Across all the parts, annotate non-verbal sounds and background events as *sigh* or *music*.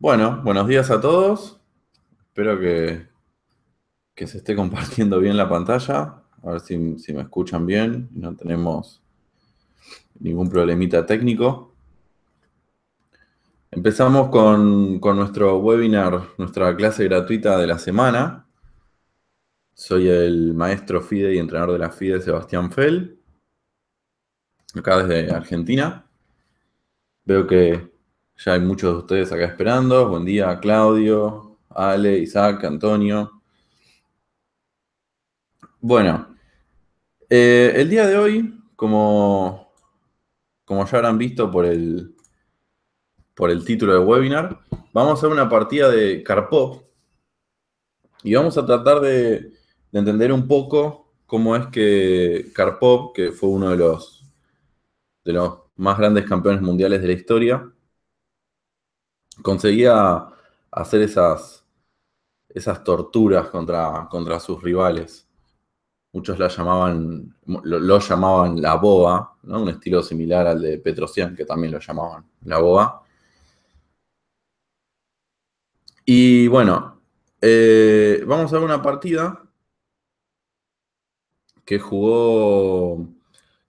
Bueno, buenos días a todos. Espero que, que se esté compartiendo bien la pantalla. A ver si, me escuchan bien. No tenemos ningún problemita técnico. Empezamos con, con, nuestro webinar, nuestra clase gratuita de la semana. Soy el maestro FIDE y entrenador de la FIDE, Sebastián Fell, acá desde Argentina. Veo que ya hay muchos de ustedes acá esperando. Buen día, Claudio, Ale, Isaac, Antonio. Bueno, eh, el día de hoy, como, como ya habrán visto por el, por el título del webinar, vamos a hacer una partida de Carpop. y vamos a tratar de, entender un poco cómo es que Carpop, que fue uno de los, de los más grandes campeones mundiales de la historia, conseguía hacer esas, esas torturas contra, contra sus rivales. Muchos la llamaban, lo, llamaban la boa, un estilo similar al de Petrosian, que también lo llamaban la boa. Y bueno, eh, vamos a ver una partida que jugó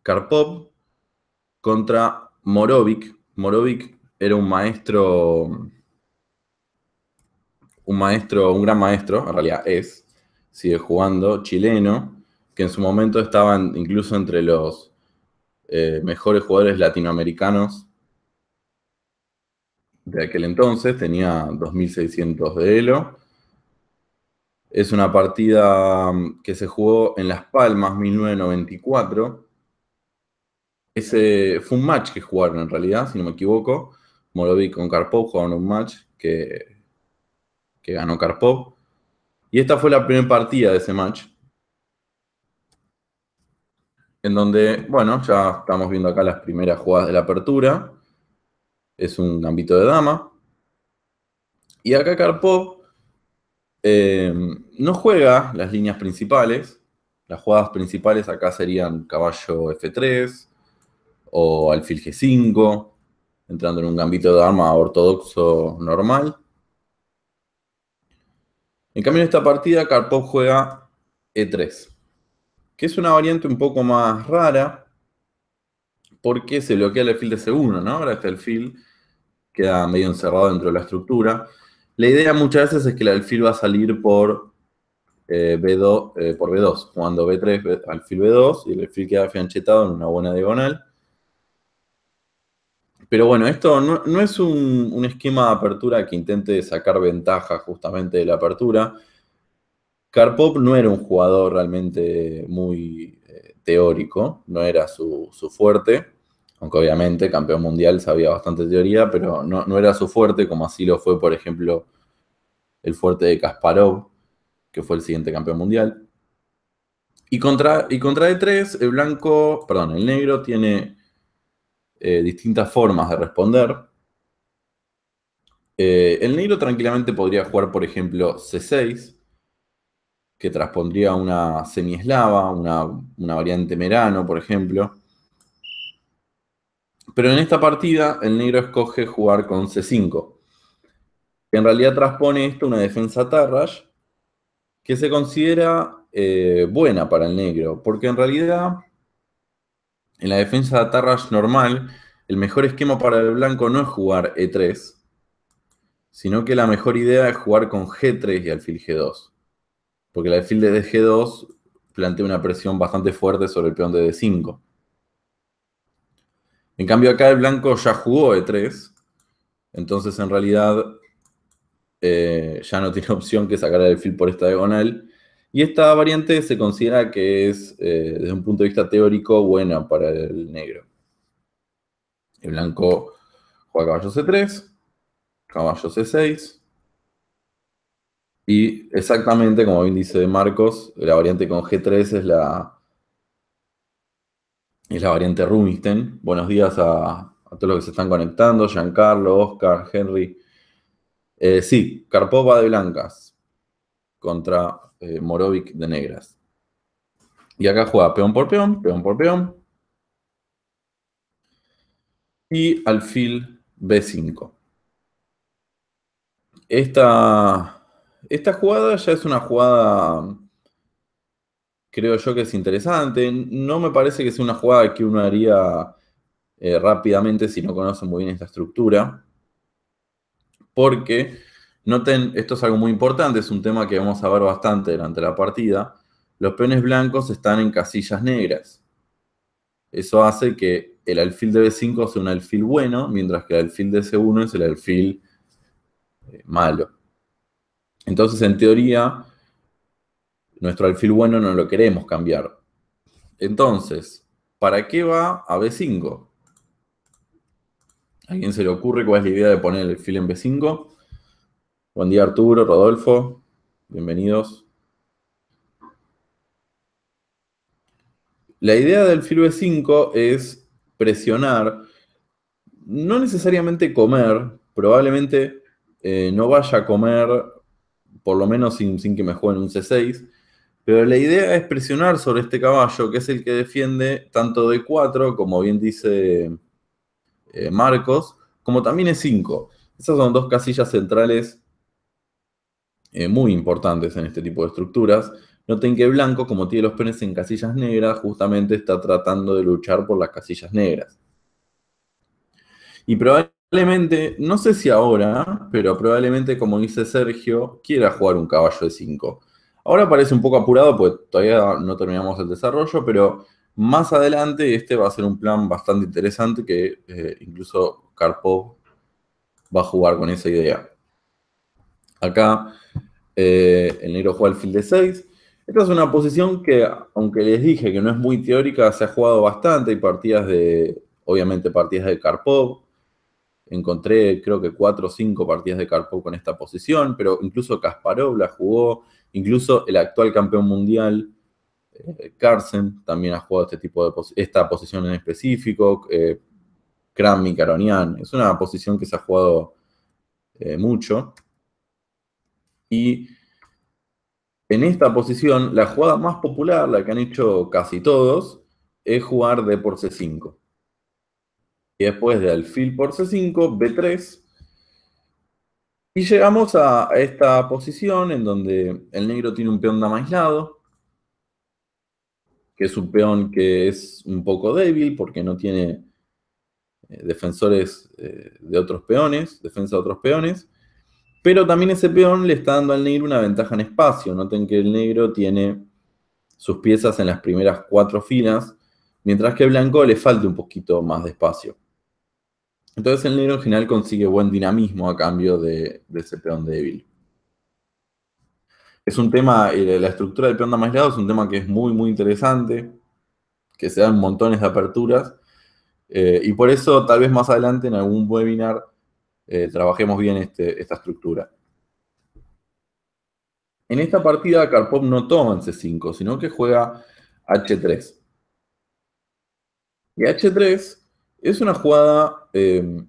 Karpov contra Morovic. Morovic era un maestro, un maestro, un gran maestro, en realidad es, sigue jugando, chileno, que en su momento estaba incluso entre los eh, mejores jugadores latinoamericanos de aquel entonces, tenía 2.600 de Elo. Es una partida mm, que se jugó en Las Palmas, 1994. Ese, fue un match que jugaron en realidad, si no me equivoco. Molovic con Karpov, jugaron un match que, ganó Karpov. Y esta fue la primera partida de ese match. En donde, bueno, ya estamos viendo acá las primeras jugadas de la apertura. Es un gambito de dama. Y acá Karpov eh, no juega las líneas principales. Las jugadas principales acá serían caballo F3 o alfil G5 entrando en un gambito de arma ortodoxo normal. En cambio, en esta partida, Karpov juega E3, que es una variante un poco más rara, porque se bloquea el alfil de C1, ¿no? Ahora este alfil queda medio encerrado dentro de la estructura. La idea muchas veces es que el alfil va a salir por, eh, B2, eh, por B2, jugando B3, alfil B2, y el alfil queda afianchetado en una buena diagonal. Pero bueno, esto no, es un, esquema de apertura que intente sacar ventaja justamente de la apertura. Karpov no era un jugador realmente muy eh, teórico, no era su, fuerte, aunque obviamente campeón mundial sabía bastante teoría, pero no, era su fuerte, como así lo fue, por ejemplo, el fuerte de Kasparov, que fue el siguiente campeón mundial. Y contra, y contra E3, el blanco, perdón, el negro tiene eh, distintas formas de responder. Eh, el negro tranquilamente podría jugar, por ejemplo, C6, que transpondría una semieslava, una, una variante merano, por ejemplo. Pero en esta partida, el negro escoge jugar con C5. Que en realidad transpone esto una defensa Tarrash, que se considera eh, buena para el negro, porque en realidad en la defensa de Atarrash normal, el mejor esquema para el blanco no es jugar E3, sino que la mejor idea es jugar con G3 y alfil G2. Porque el alfil de G2 plantea una presión bastante fuerte sobre el peón de D5. En cambio acá el blanco ya jugó E3, entonces en realidad eh, ya no tiene *laughs* opción que sacar el alfil por esta diagonal y esta variante se considera que es, eh, desde un punto de vista teórico, buena para el negro. El blanco juega caballo C3, caballo C6. Y exactamente, como bien dice Marcos, la variante con G3 es la, la variante Rumisten. Buenos días a, todos los que se están conectando, Giancarlo, Oscar, Henry. Eh, sí, va de blancas contra eh, Morovic de negras. Y acá juega peón por peón, peón por peón. Y alfil B5. Esta, esta jugada ya es una jugada, creo yo que es interesante. No me parece que sea una jugada que uno haría eh, rápidamente si no conoce muy bien esta estructura. Porque Noten, esto es algo muy importante, es un tema que vamos a ver bastante durante la partida. Los peones blancos están en casillas negras. Eso hace que el alfil de B5 sea un alfil bueno, mientras que el alfil de C1 es el alfil eh, malo. Entonces, en teoría, nuestro alfil bueno no lo queremos cambiar. Entonces, ¿para qué va a B5? ¿A alguien se le ocurre cuál es la idea de poner el alfil en B5? Buen día Arturo, Rodolfo, bienvenidos. La idea del e 5 es presionar, no necesariamente comer, probablemente eh, no vaya a comer, por lo menos sin, que me jueguen un C6, pero la idea es presionar sobre este caballo, que es el que defiende tanto d 4, como bien dice eh, Marcos, como también e 5. Esas son dos casillas centrales eh, muy importantes en este tipo de estructuras. Noten que blanco, como tiene los penes en casillas negras, justamente está tratando de luchar por las casillas negras. Y probablemente, no sé si ahora, pero probablemente, como dice Sergio, quiera jugar un caballo de 5. Ahora parece un poco apurado, pues todavía no terminamos el desarrollo, pero más adelante este va a ser un plan bastante interesante que eh, incluso Karpov va a jugar con esa idea. Acá eh, el negro juega el field de 6. Esta es una posición que, aunque les dije que no es muy teórica, se ha jugado bastante. Hay partidas de, obviamente, partidas de Karpov. Encontré, creo que, 4 o 5 partidas de Karpov con esta posición, pero incluso Kasparov la jugó. Incluso el actual campeón mundial, eh, Carsen, también ha jugado este tipo de esta posición en específico. Eh, Kramnik, Aronian. Es una posición que se ha jugado eh, mucho. Y en esta posición, la jugada más popular, la que han hecho casi todos, es jugar D por C5. Y después de alfil por C5, B3. Y llegamos a esta posición en donde el negro tiene un peón dama aislado, que es un peón que es un poco débil porque no tiene eh, defensores eh, de otros peones, defensa de otros peones. Pero también ese peón le está dando al negro una ventaja en espacio. Noten que el negro tiene sus piezas en las primeras cuatro filas, mientras que el blanco le falta un poquito más de espacio. Entonces el negro en general consigue buen dinamismo a cambio de, ese peón débil. Es un tema, eh, la estructura del peón de es un tema que es muy, muy interesante, que se dan montones de aperturas, eh, y por eso tal vez más adelante en algún webinar eh, trabajemos bien este, esta estructura. En esta partida Karpov no toma en C5, sino que juega H3. Y H3 es una jugada eh,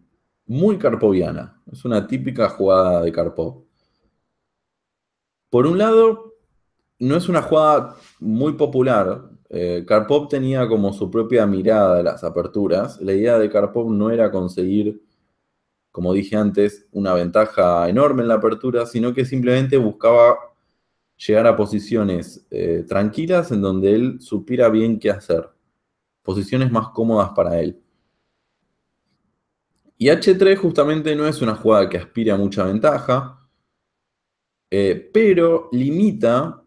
muy karpoviana, es una típica jugada de Karpov. Por un lado, no es una jugada muy popular. Eh, tenía como su propia mirada las aperturas. La idea de Karpov no era conseguir como dije antes, una ventaja enorme en la apertura, sino que simplemente buscaba llegar a posiciones eh, tranquilas en donde él supiera bien qué hacer, posiciones más cómodas para él. Y H3 justamente no es una jugada que aspire a mucha ventaja, eh, pero limita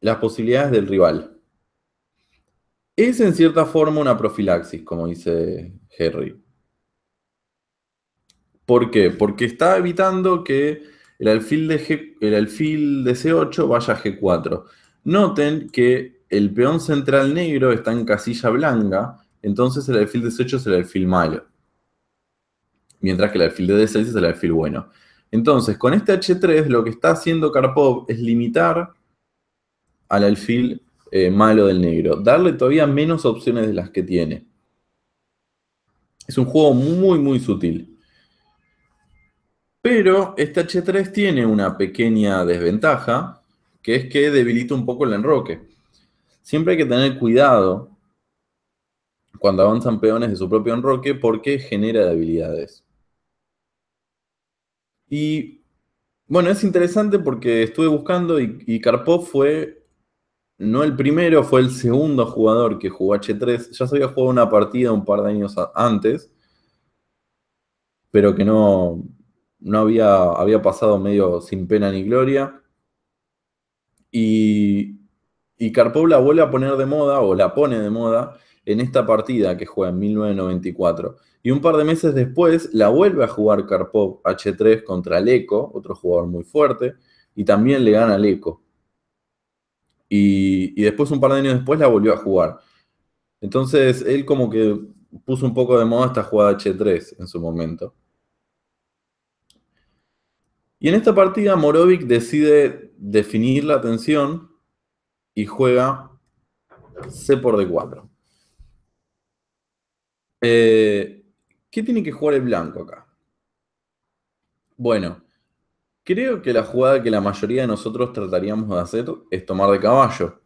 las posibilidades del rival. Es en cierta forma una profilaxis, como dice Harry. ¿Por qué? Porque está evitando que el alfil de, el de C8 vaya a G4. Noten que el peón central negro está en casilla blanca, entonces el alfil de C8 es el alfil malo. Mientras que el alfil de D6 es el alfil bueno. Entonces, con este H3 lo que está haciendo Karpov es limitar al alfil eh, malo del negro, darle todavía menos opciones de las que tiene. Es un juego muy, muy sutil. Pero este H3 tiene una pequeña desventaja, que es que debilita un poco el enroque. Siempre hay que tener cuidado cuando avanzan peones de su propio enroque porque genera debilidades. Y bueno, es interesante porque estuve buscando y, Carpo fue no el primero, fue el segundo jugador que jugó H3. Ya se había jugado una partida un par de años antes, pero que no, no había, había pasado medio sin pena ni gloria. Y, y Karpov la vuelve a poner de moda, o la pone de moda, en esta partida que juega en 1994. Y un par de meses después la vuelve a jugar Karpov H3 contra Leco, otro jugador muy fuerte, y también le gana Leco. Y, y después, un par de años después, la volvió a jugar. Entonces, él como que puso un poco de moda esta jugada H3 en su momento. Y en esta partida Morovic decide definir la tensión y juega C por D4. Eh, ¿Qué tiene que jugar el blanco acá? Bueno, creo que la jugada que la mayoría de nosotros trataríamos de hacer es tomar de caballo.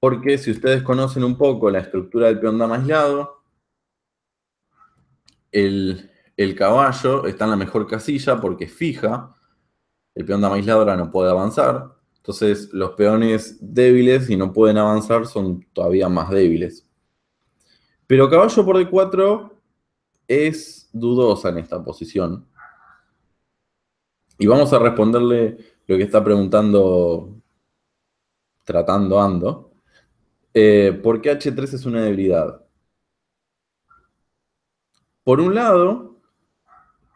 Porque si ustedes conocen un poco la estructura del peón dama aislado, el, el caballo está en la mejor casilla porque es fija. El peón de aisladora no puede avanzar. Entonces los peones débiles, y no pueden avanzar, son todavía más débiles. Pero caballo por D4 es dudosa en esta posición. Y vamos a responderle lo que está preguntando, tratando Ando. Eh, ¿Por qué H3 es una debilidad? Por un lado,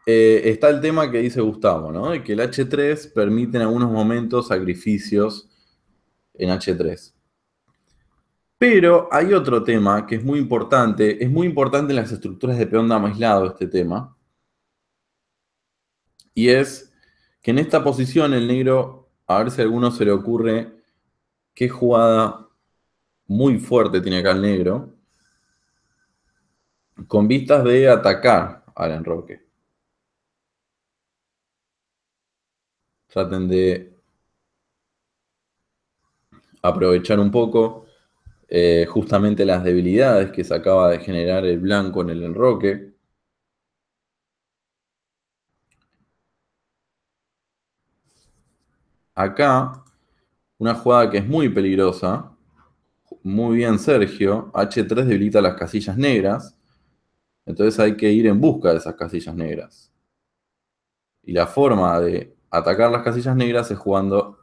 eh, está el tema que dice Gustavo, ¿no? De que el H3 permite en algunos momentos sacrificios en H3. Pero hay otro tema que es muy importante, es muy importante en las estructuras de peón dama aislado este tema, y es que en esta posición el negro, a ver si a alguno se le ocurre qué jugada muy fuerte tiene acá el negro, con vistas de atacar al enroque. traten de aprovechar un poco eh, justamente las debilidades que se acaba de generar el blanco en el enroque. Acá, una jugada que es muy peligrosa. Muy bien, Sergio. H3 debilita las casillas negras. Entonces hay que ir en busca de esas casillas negras. Y la forma de atacar las casillas negras es jugando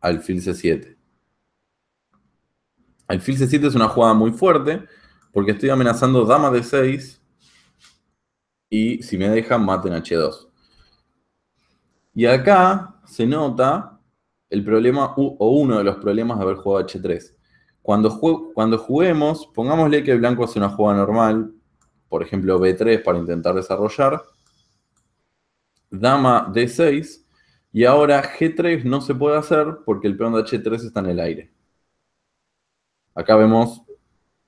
alfil c7. Alfil c7 es una jugada muy fuerte porque estoy amenazando dama d 6 y si me dejan maten h2. Y acá se nota el problema o uno de los problemas de haber jugado h3. Cuando, cuando juguemos, pongámosle que el blanco hace una jugada normal, por ejemplo b3 para intentar desarrollar, dama d6, y ahora G3 no se puede hacer porque el peón de H3 está en el aire. Acá vemos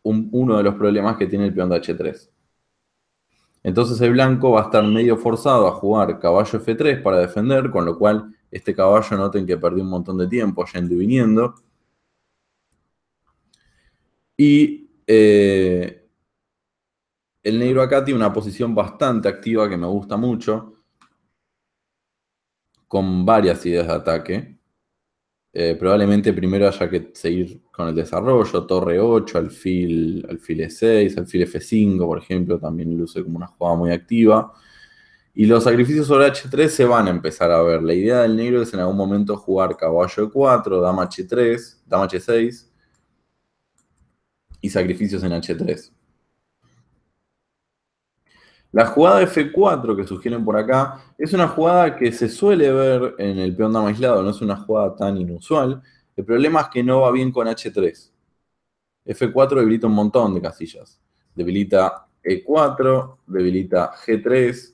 uno de los problemas que tiene el peón de H3. Entonces el blanco va a estar medio forzado a jugar caballo F3 para defender, con lo cual este caballo noten que perdió un montón de tiempo yendo y viniendo. Y eh, el negro acá tiene una posición bastante activa que me gusta mucho, con varias ideas de ataque. Eh, probablemente primero haya que seguir con el desarrollo, torre 8, alfil, alfil E6, alfil F5, por ejemplo, también luce como una jugada muy activa. Y los sacrificios sobre H3 se van a empezar a ver. La idea del negro es en algún momento jugar caballo E4, dama H3, dama H6 y sacrificios en H3. La jugada F4 que sugieren por acá es una jugada que se suele ver en el peón dama aislado, no es una jugada tan inusual. El problema es que no va bien con H3. F4 debilita un montón de casillas. Debilita E4, debilita G3.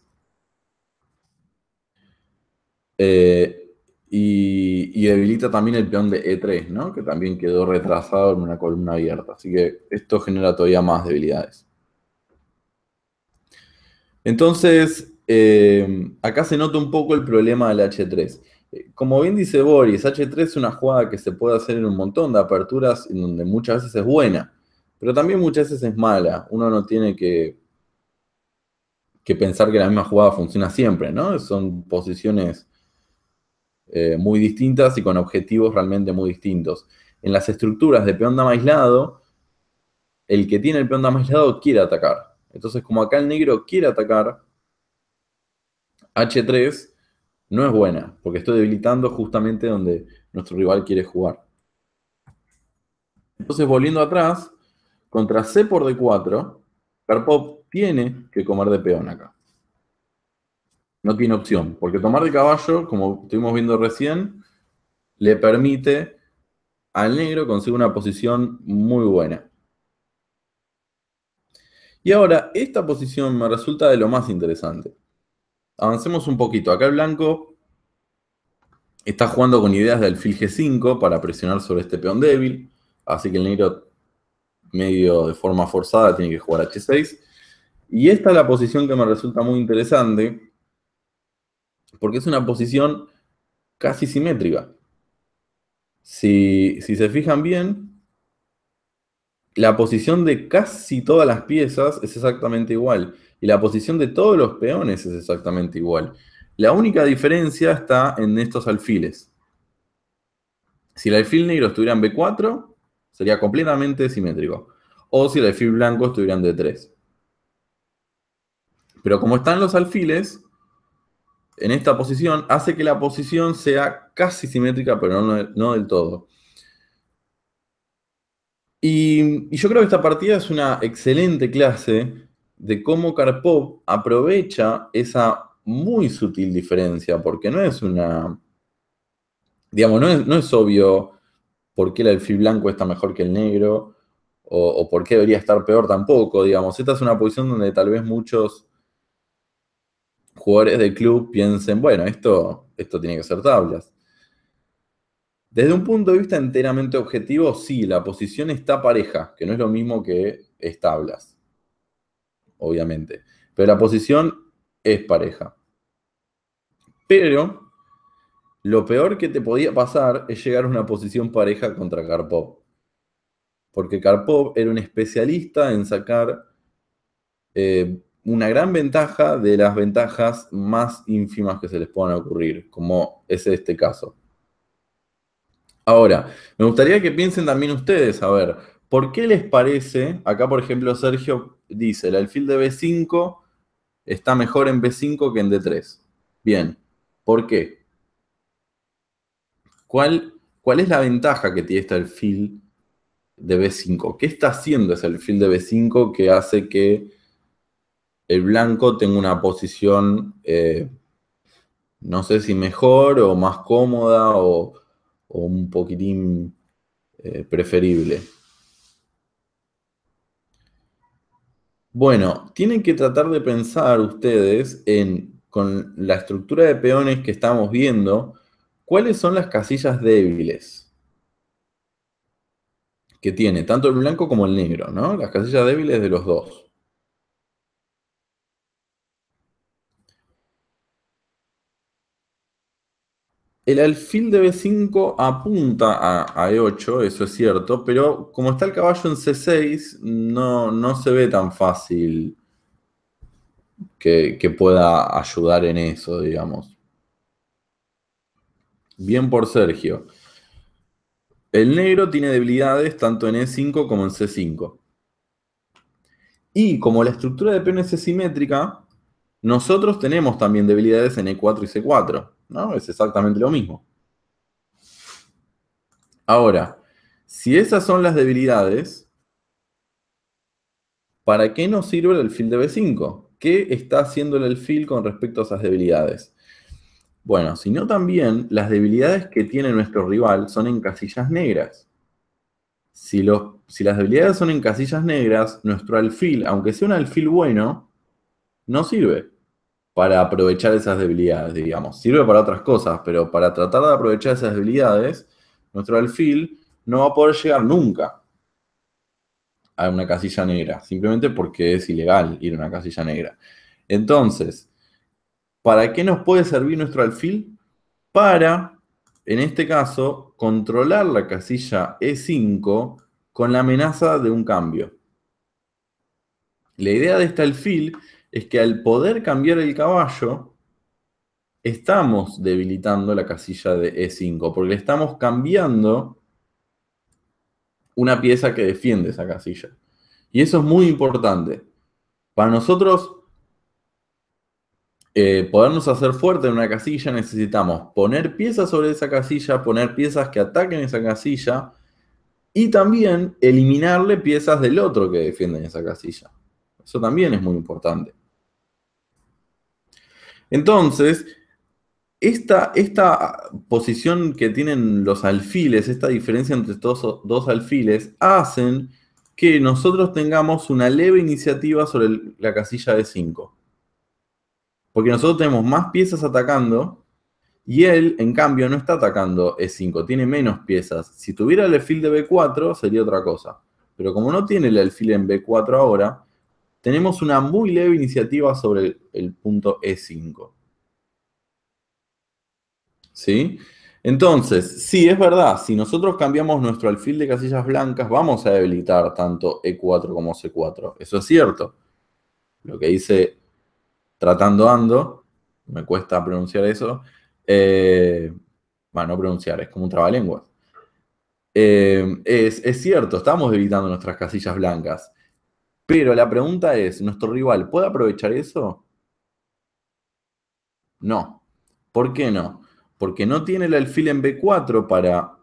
Eh, y, y, debilita también el peón de E3, ¿no? Que también quedó retrasado en una columna abierta. Así que esto genera todavía más debilidades. Entonces, eh, acá se nota un poco el problema del H3. Eh, como bien dice Boris, H3 es una jugada que se puede hacer en un montón de aperturas en donde muchas veces es buena, pero también muchas veces es mala. Uno no tiene que, que pensar que la misma jugada funciona siempre, ¿no? Son posiciones eh, muy distintas y con objetivos realmente muy distintos. En las estructuras de peón dama aislado, el que tiene el peón dama aislado quiere atacar entonces, como acá el negro quiere atacar, H3 no es buena, porque estoy debilitando justamente donde nuestro rival quiere jugar. Entonces, volviendo atrás, contra C por D4, Carpop tiene que comer de peón acá. No tiene opción, porque tomar de caballo, como estuvimos viendo recién, le permite al negro conseguir una posición muy buena. Y ahora, esta posición me resulta de lo más interesante. Avancemos un poquito. Acá el blanco está jugando con ideas de alfil G5 para presionar sobre este peón débil. Así que el negro, medio de forma forzada, tiene que jugar H6. Y esta es la posición que me resulta muy interesante, porque es una posición casi simétrica. Si, si se fijan bien, la posición de casi todas las piezas es exactamente igual. Y la posición de todos los peones es exactamente igual. La única diferencia está en estos alfiles. Si el alfil negro estuviera en B4, sería completamente simétrico. O si el alfil blanco estuviera en D3. Pero como están los alfiles, en esta posición, hace que la posición sea casi simétrica, pero no, no del todo. Y, yo creo que esta partida es una excelente clase de cómo Karpov aprovecha esa muy sutil diferencia, porque no es una. Digamos, no es, obvio por qué el alfil blanco está mejor que el negro, o, o por qué debería estar peor tampoco. Digamos, esta es una posición donde tal vez muchos jugadores del club piensen, bueno, esto, esto tiene que ser tablas. Desde un punto de vista enteramente objetivo, sí, la posición está pareja, que no es lo mismo que establas, obviamente. Pero la posición es pareja. Pero lo peor que te podía pasar es llegar a una posición pareja contra Karpov. Porque Karpov era un especialista en sacar eh, una gran ventaja de las ventajas más ínfimas que se les puedan ocurrir, como es este caso. Ahora, me gustaría que piensen también ustedes, a ver, ¿por qué les parece? Acá, por ejemplo, Sergio dice, el alfil de B5 está mejor en B5 que en D3. Bien, ¿por qué? ¿Cuál, cuál es la ventaja que tiene este alfil de B5? ¿Qué está haciendo ese alfil de B5 que hace que el blanco tenga una posición, eh, no sé si mejor o más cómoda o o un poquitín eh, preferible. Bueno, tienen que tratar de pensar ustedes en, con la estructura de peones que estamos viendo, cuáles son las casillas débiles que tiene tanto el blanco como el negro, ¿no? Las casillas débiles de los dos. El alfil de B5 apunta a, E8, eso es cierto, pero como está el caballo en C6, no, se ve tan fácil que, que, pueda ayudar en eso, digamos. Bien por Sergio. El negro tiene debilidades tanto en E5 como en C5. Y como la estructura de peones es simétrica, nosotros tenemos también debilidades en E4 y C4. ¿no? Es exactamente lo mismo. Ahora, si esas son las debilidades, ¿para qué nos sirve el alfil de B5? ¿Qué está haciendo el alfil con respecto a esas debilidades? Bueno, si no también las debilidades que tiene nuestro rival son en casillas negras. si las debilidades son en casillas negras, nuestro alfil, aunque sea un alfil bueno, no sirve para aprovechar esas debilidades, digamos. Sirve para otras cosas, pero para tratar de aprovechar esas debilidades, nuestro alfil no va a poder llegar nunca a una casilla negra, simplemente porque es ilegal ir a una casilla negra. Entonces, ¿para qué nos puede servir nuestro alfil? Para, en este caso, controlar la casilla E5 con la amenaza de un cambio. La idea de este alfil es que al poder cambiar el caballo, estamos debilitando la casilla de E5, porque le estamos cambiando una pieza que defiende esa casilla. Y eso es muy importante. Para nosotros, eh, podernos hacer fuerte en una casilla, necesitamos poner piezas sobre esa casilla, poner piezas que ataquen esa casilla y también eliminarle piezas del otro que defienden esa casilla. Eso también es muy importante. Entonces, esta, posición que tienen los alfiles, esta diferencia entre estos dos alfiles, hacen que nosotros tengamos una leve iniciativa sobre la casilla de 5. Porque nosotros tenemos más piezas atacando y él, en cambio, no está atacando E5, tiene menos piezas. Si tuviera el alfil de B4 sería otra cosa. Pero como no tiene el alfil en B4 ahora, tenemos una muy leve iniciativa sobre el, punto E5. ¿Sí? Entonces, sí, es verdad, si nosotros cambiamos nuestro alfil de casillas blancas, vamos a debilitar tanto E4 como C4. Eso es cierto. Lo que dice, tratando ando, me cuesta pronunciar eso, eh, bueno, no pronunciar, es como un trabalenguas. Eh, es, es cierto, estamos debilitando nuestras casillas blancas. Pero la pregunta es, ¿nuestro rival puede aprovechar eso? No. ¿Por qué no? Porque no tiene el alfil en B4 para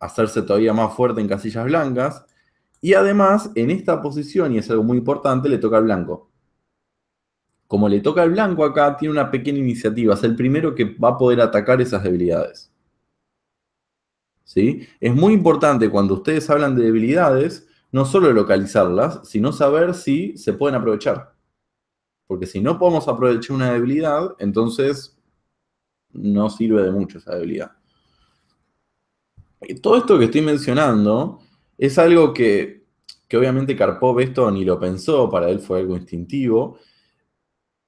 hacerse todavía más fuerte en casillas blancas. Y además, en esta posición, y es algo muy importante, le toca al blanco. Como le toca al blanco acá, tiene una pequeña iniciativa. Es el primero que va a poder atacar esas debilidades. ¿Sí? Es muy importante cuando ustedes hablan de debilidades, no solo localizarlas, sino saber si se pueden aprovechar. Porque si no podemos aprovechar una debilidad, entonces no sirve de mucho esa debilidad. Y todo esto que estoy mencionando es algo que, obviamente Karpov esto ni lo pensó, para él fue algo instintivo,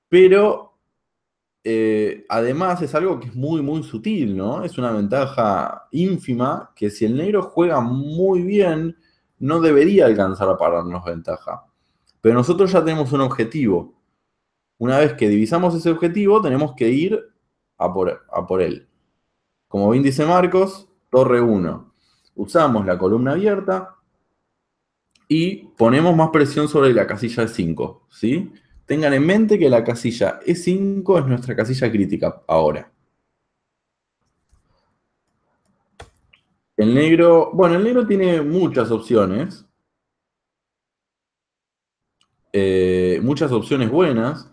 pero eh, además es algo que es muy, muy sutil, ¿no? Es una ventaja ínfima que si el negro juega muy bien no debería alcanzar a pararnos ventaja. Pero nosotros ya tenemos un objetivo. Una vez que divisamos ese objetivo, tenemos que ir a por, a por él. Como bien dice Marcos, torre 1. Usamos la columna abierta y ponemos más presión sobre la casilla E5. ¿sí? Tengan en mente que la casilla E5 es nuestra casilla crítica ahora. El negro, bueno, el negro tiene muchas opciones. Eh, muchas opciones buenas.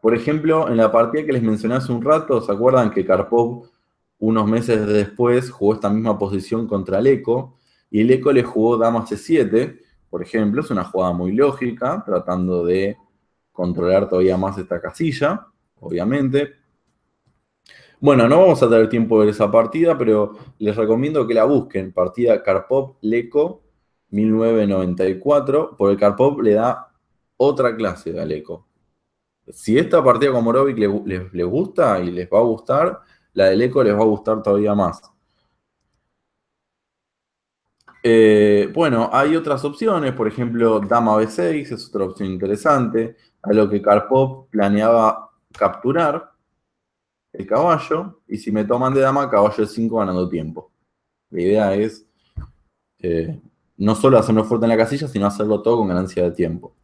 Por ejemplo, en la partida que les mencioné hace un rato, ¿se acuerdan que Karpov unos meses después jugó esta misma posición contra el Eco? Y el Eco le jugó dama C7, por ejemplo, es una jugada muy lógica, tratando de controlar todavía más esta casilla, obviamente, bueno, no vamos a tener tiempo de ver esa partida, pero les recomiendo que la busquen. Partida Carpop leco 1994, porque Carpop le da otra clase de Leco. Si esta partida con Morovic les, gusta y les va a gustar, la del Leco les va a gustar todavía más. Eh, bueno, hay otras opciones, por ejemplo, Dama B6 es otra opción interesante, a lo que Carpop planeaba capturar, el caballo, y si me toman de dama, caballo de 5 ganando tiempo. La idea es eh, no solo hacerlo fuerte en la casilla, sino hacerlo todo con ganancia de tiempo.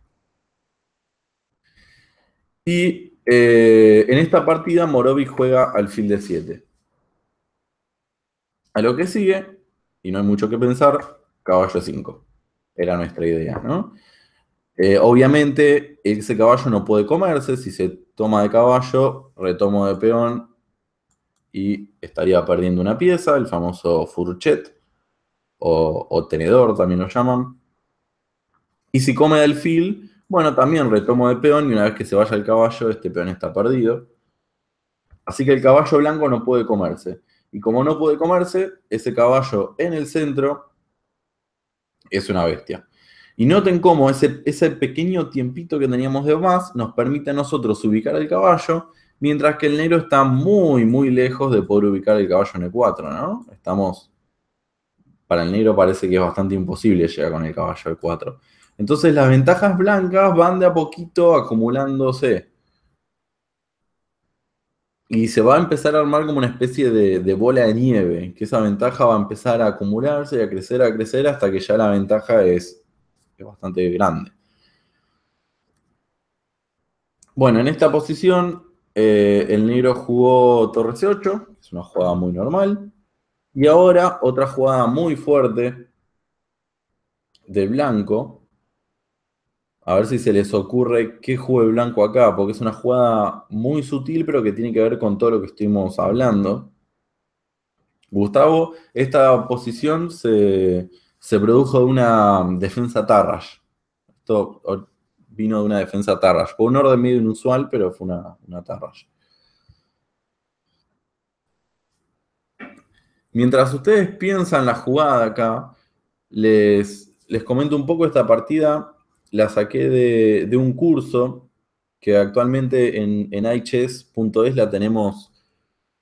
Y eh, en esta partida Morovic juega al alfil de 7. A lo que sigue, y no hay mucho que pensar, caballo 5. Era nuestra idea, ¿no? Eh, obviamente ese caballo no puede comerse, si se toma de caballo, retomo de peón y estaría perdiendo una pieza, el famoso furchet o, o tenedor también lo llaman. Y si come del fil, bueno, también retomo de peón y una vez que se vaya el caballo, este peón está perdido. Así que el caballo blanco no puede comerse. Y como no puede comerse, ese caballo en el centro es una bestia. Y noten cómo ese, ese pequeño tiempito que teníamos de más nos permite a nosotros ubicar el caballo, mientras que el negro está muy, muy lejos de poder ubicar el caballo en E4, ¿no? Estamos, para el negro parece que es bastante imposible llegar con el caballo E4. Entonces las ventajas blancas van de a poquito acumulándose. Y se va a empezar a armar como una especie de, de, bola de nieve, que esa ventaja va a empezar a acumularse, y a crecer, a crecer, hasta que ya la ventaja es es bastante grande. Bueno, en esta posición eh, el negro jugó torre C8, es una jugada muy normal. Y ahora otra jugada muy fuerte de blanco. A ver si se les ocurre qué juegue blanco acá, porque es una jugada muy sutil, pero que tiene que ver con todo lo que estuvimos hablando. Gustavo, esta posición se, se produjo una defensa Tarrash. Esto vino de una defensa tarras Fue un orden medio inusual, pero fue una, una Mientras ustedes piensan la jugada acá, les, comento un poco esta partida. La saqué de, un curso que actualmente en, en iChess.es la tenemos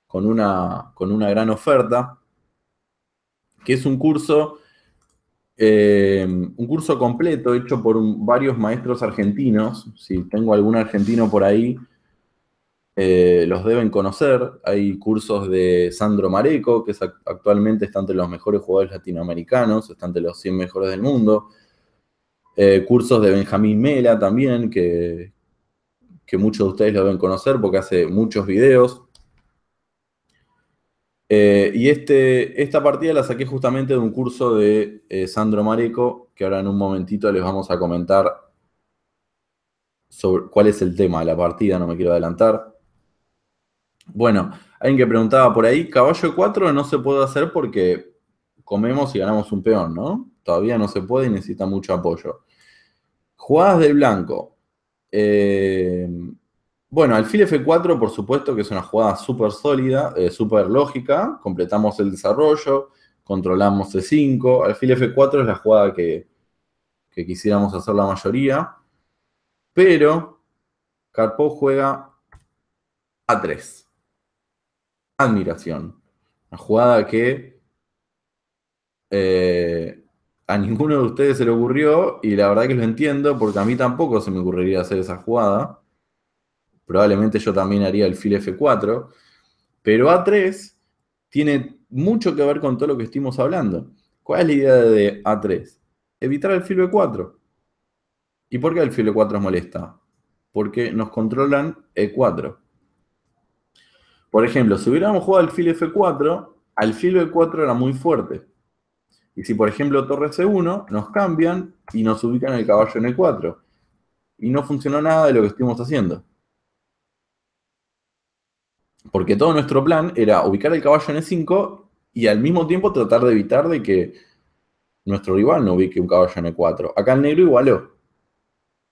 con una, con una gran oferta, que es un curso eh, un curso completo hecho por varios maestros argentinos. Si tengo algún argentino por ahí, eh, los deben conocer. Hay cursos de Sandro Mareco, que actualmente está entre los mejores jugadores latinoamericanos, está entre los 100 mejores del mundo. Eh, cursos de Benjamín Mela también, que, que muchos de ustedes lo deben conocer porque hace muchos videos. Eh, y este, esta partida la saqué justamente de un curso de eh, Sandro Mareco, que ahora en un momentito les vamos a comentar sobre cuál es el tema de la partida, no me quiero adelantar. Bueno, alguien que preguntaba por ahí, caballo 4 no se puede hacer porque comemos y ganamos un peón, ¿no? Todavía no se puede y necesita mucho apoyo. Jugadas del blanco. Eh, bueno, alfil F4, por supuesto que es una jugada súper sólida, eh, súper lógica. Completamos el desarrollo, controlamos C5. Alfil F4 es la jugada que, quisiéramos hacer la mayoría. Pero Carpo juega A3. Admiración. Una jugada que eh, a ninguno de ustedes se le ocurrió y la verdad que lo entiendo porque a mí tampoco se me ocurriría hacer esa jugada. Probablemente yo también haría el fil F4, pero A3 tiene mucho que ver con todo lo que estuvimos hablando. ¿Cuál es la idea de A3? Evitar el fil B4. ¿Y por qué el fil B4 nos molesta? Porque nos controlan E4. Por ejemplo, si hubiéramos jugado el fil F4, al fil B4 era muy fuerte. Y si, por ejemplo, torre C1, e nos cambian y nos ubican el caballo en E4. Y no funcionó nada de lo que estuvimos haciendo. Porque todo nuestro plan era ubicar el caballo en E5 y al mismo tiempo tratar de evitar de que nuestro rival no ubique un caballo en E4. Acá el negro igualó.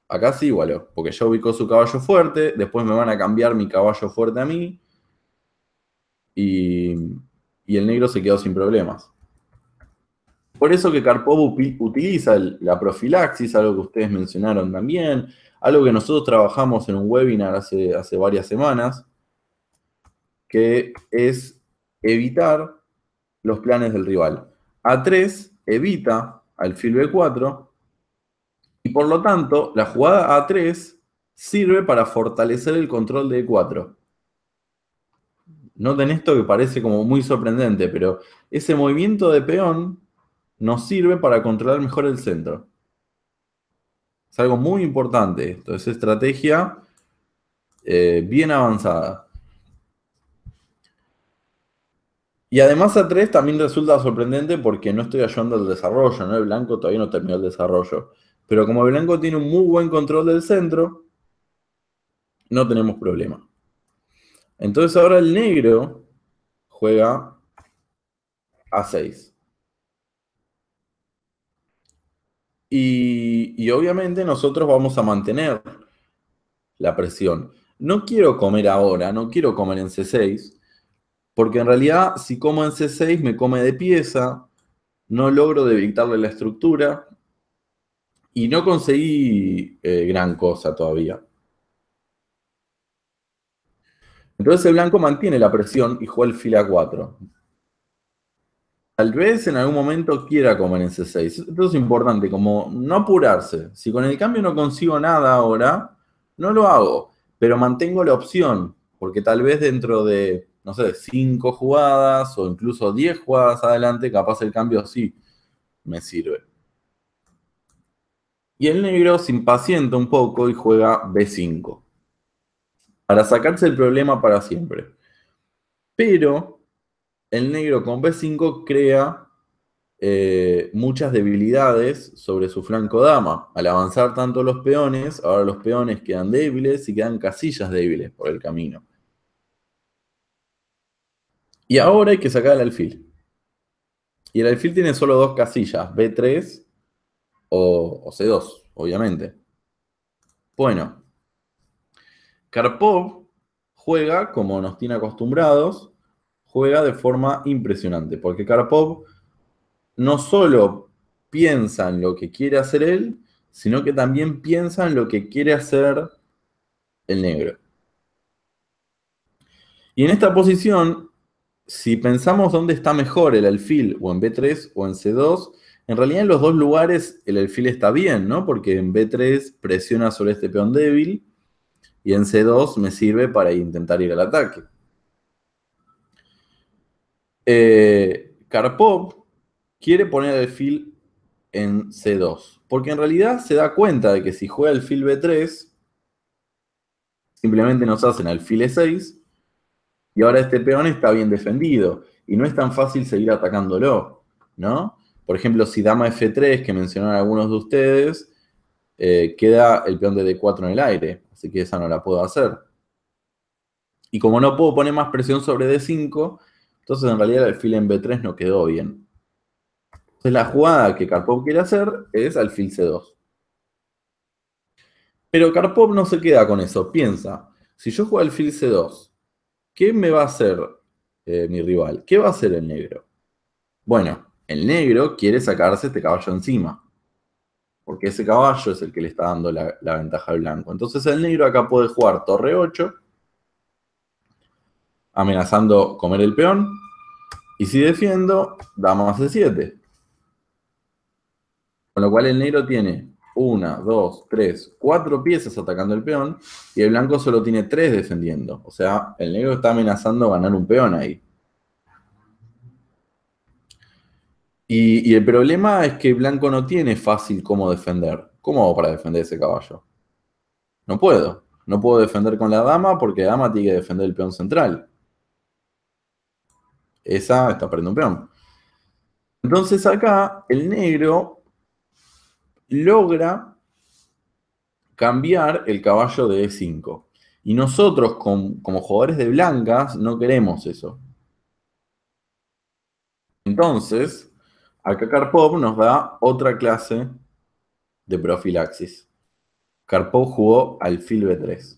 Acá sí igualó, porque ya ubicó su caballo fuerte, después me van a cambiar mi caballo fuerte a mí y, el negro se quedó sin problemas. Por eso que Karpov utiliza la profilaxis, algo que ustedes mencionaron también, algo que nosotros trabajamos en un webinar hace varias semanas, que es evitar los planes del rival. A3 evita al alfil B4 y por lo tanto la jugada A3 sirve para fortalecer el control de E4. Noten esto que parece como muy sorprendente, pero ese movimiento de peón nos sirve para controlar mejor el centro. Es algo muy importante esto, es estrategia eh, bien avanzada. Y además a 3 también resulta sorprendente porque no estoy ayudando al desarrollo, ¿no? El blanco todavía no terminó el desarrollo. Pero como el blanco tiene un muy buen control del centro, no tenemos problema. Entonces ahora el negro juega a 6. Y, y obviamente nosotros vamos a mantener la presión. No quiero comer ahora, no quiero comer en C6, porque en realidad, si como en C6, me come de pieza, no logro debilitarle la estructura y no conseguí eh, gran cosa todavía. Entonces el blanco mantiene la presión y juega el fila 4. Tal vez en algún momento quiera comer en C6. Entonces es importante, como no apurarse. Si con el cambio no consigo nada ahora, no lo hago. Pero mantengo la opción, porque tal vez dentro de no sé, cinco jugadas o incluso 10 jugadas adelante, capaz el cambio sí me sirve. Y el negro se impacienta un poco y juega B5. Para sacarse el problema para siempre. Pero el negro con B5 crea eh, muchas debilidades sobre su flanco dama. Al avanzar tanto los peones, ahora los peones quedan débiles y quedan casillas débiles por el camino. Y ahora hay que sacar el alfil. Y el alfil tiene solo dos casillas, B3 o, C2, obviamente. Bueno, Karpov juega, como nos tiene acostumbrados, juega de forma impresionante, porque Karpov no solo piensa en lo que quiere hacer él, sino que también piensa en lo que quiere hacer el negro. Y en esta posición, si pensamos dónde está mejor el alfil, o en B3 o en C2, en realidad en los dos lugares el alfil está bien, ¿no? Porque en B3 presiona sobre este peón débil y en C2 me sirve para intentar ir al ataque. Carpop eh, Karpov quiere poner el alfil en C2, porque en realidad se da cuenta de que si juega alfil B3, simplemente nos hacen alfil E6 y ahora este peón está bien defendido y no es tan fácil seguir atacándolo, ¿no? Por ejemplo, si dama F3, que mencionaron algunos de ustedes, eh, queda el peón de D4 en el aire, así que esa no la puedo hacer. Y como no puedo poner más presión sobre D5, entonces en realidad el alfil en B3 no quedó bien. Entonces la jugada que Karpov quiere hacer es alfil C2. Pero Karpov no se queda con eso, piensa, si yo juego alfil C2 ¿Qué me va a hacer eh, mi rival? ¿Qué va a hacer el negro? Bueno, el negro quiere sacarse este caballo encima, porque ese caballo es el que le está dando la, ventaja al blanco. Entonces el negro acá puede jugar torre 8, amenazando comer el peón, y si defiendo, dama de 7 Con lo cual el negro tiene una, dos, tres, cuatro piezas atacando el peón y el blanco solo tiene tres defendiendo. O sea, el negro está amenazando ganar un peón ahí. Y, y el problema es que el blanco no tiene fácil cómo defender. ¿Cómo hago para defender ese caballo? No puedo. No puedo defender con la dama porque la dama tiene que defender el peón central. Esa está perdiendo un peón. Entonces acá el negro logra cambiar el caballo de E5. Y nosotros, como, jugadores de blancas, no queremos eso. Entonces, acá Karpov nos da otra clase de profilaxis. Karpov jugó alfil B3.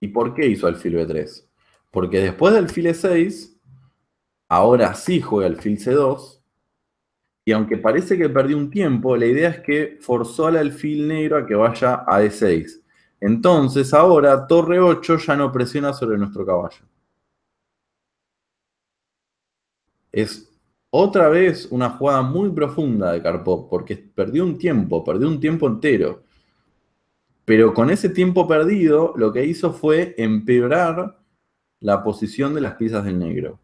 ¿Y por qué hizo alfil B3? Porque después del file E6, ahora sí juega alfil C2, y aunque parece que perdió un tiempo, la idea es que forzó al alfil negro a que vaya a D6. E Entonces ahora torre 8 ya no presiona sobre nuestro caballo. Es otra vez una jugada muy profunda de Karpov, porque perdió un tiempo, perdió un tiempo entero. Pero con ese tiempo perdido, lo que hizo fue empeorar la posición de las piezas del negro.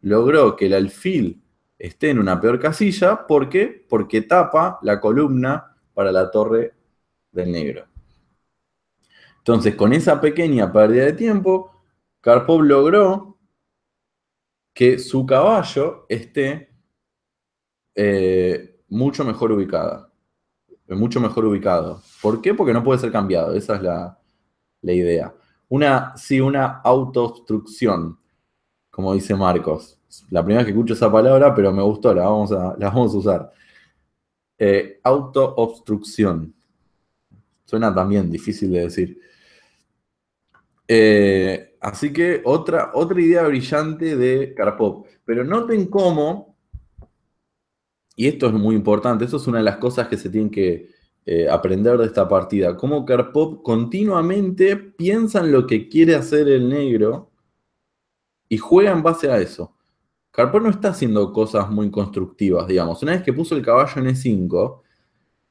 Logró que el alfil esté en una peor casilla. ¿Por qué? Porque tapa la columna para la torre del negro. Entonces, con esa pequeña pérdida de tiempo, Karpov logró que su caballo esté eh, mucho mejor ubicada. Mucho mejor ubicado. ¿Por qué? Porque no puede ser cambiado. Esa es la, idea. Una, sí, una autoobstrucción, como dice Marcos la primera vez que escucho esa palabra, pero me gustó, la vamos a, la vamos a usar. Eh, autoobstrucción. Suena también difícil de decir. Eh, así que otra, otra idea brillante de Carpop. Pero noten cómo, y esto es muy importante, esto es una de las cosas que se tienen que eh, aprender de esta partida, cómo Carpop continuamente piensa en lo que quiere hacer el negro y juega en base a eso. Harper no está haciendo cosas muy constructivas, digamos. Una vez que puso el caballo en E5,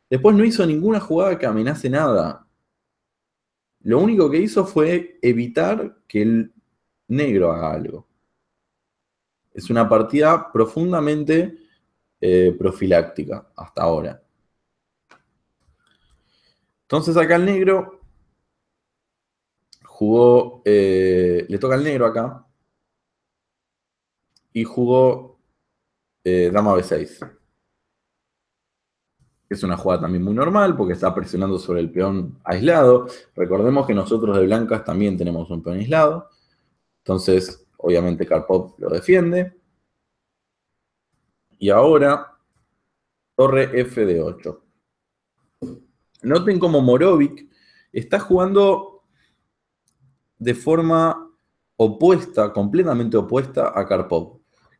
después no hizo ninguna jugada que amenace nada. Lo único que hizo fue evitar que el negro haga algo. Es una partida profundamente eh, profiláctica hasta ahora. Entonces acá el negro jugó, eh, le toca al negro acá, y jugó eh, dama b6. Es una jugada también muy normal porque está presionando sobre el peón aislado. Recordemos que nosotros de blancas también tenemos un peón aislado. Entonces, obviamente Karpov lo defiende. Y ahora, torre f de 8. Noten cómo Morovic está jugando de forma opuesta, completamente opuesta a Karpov.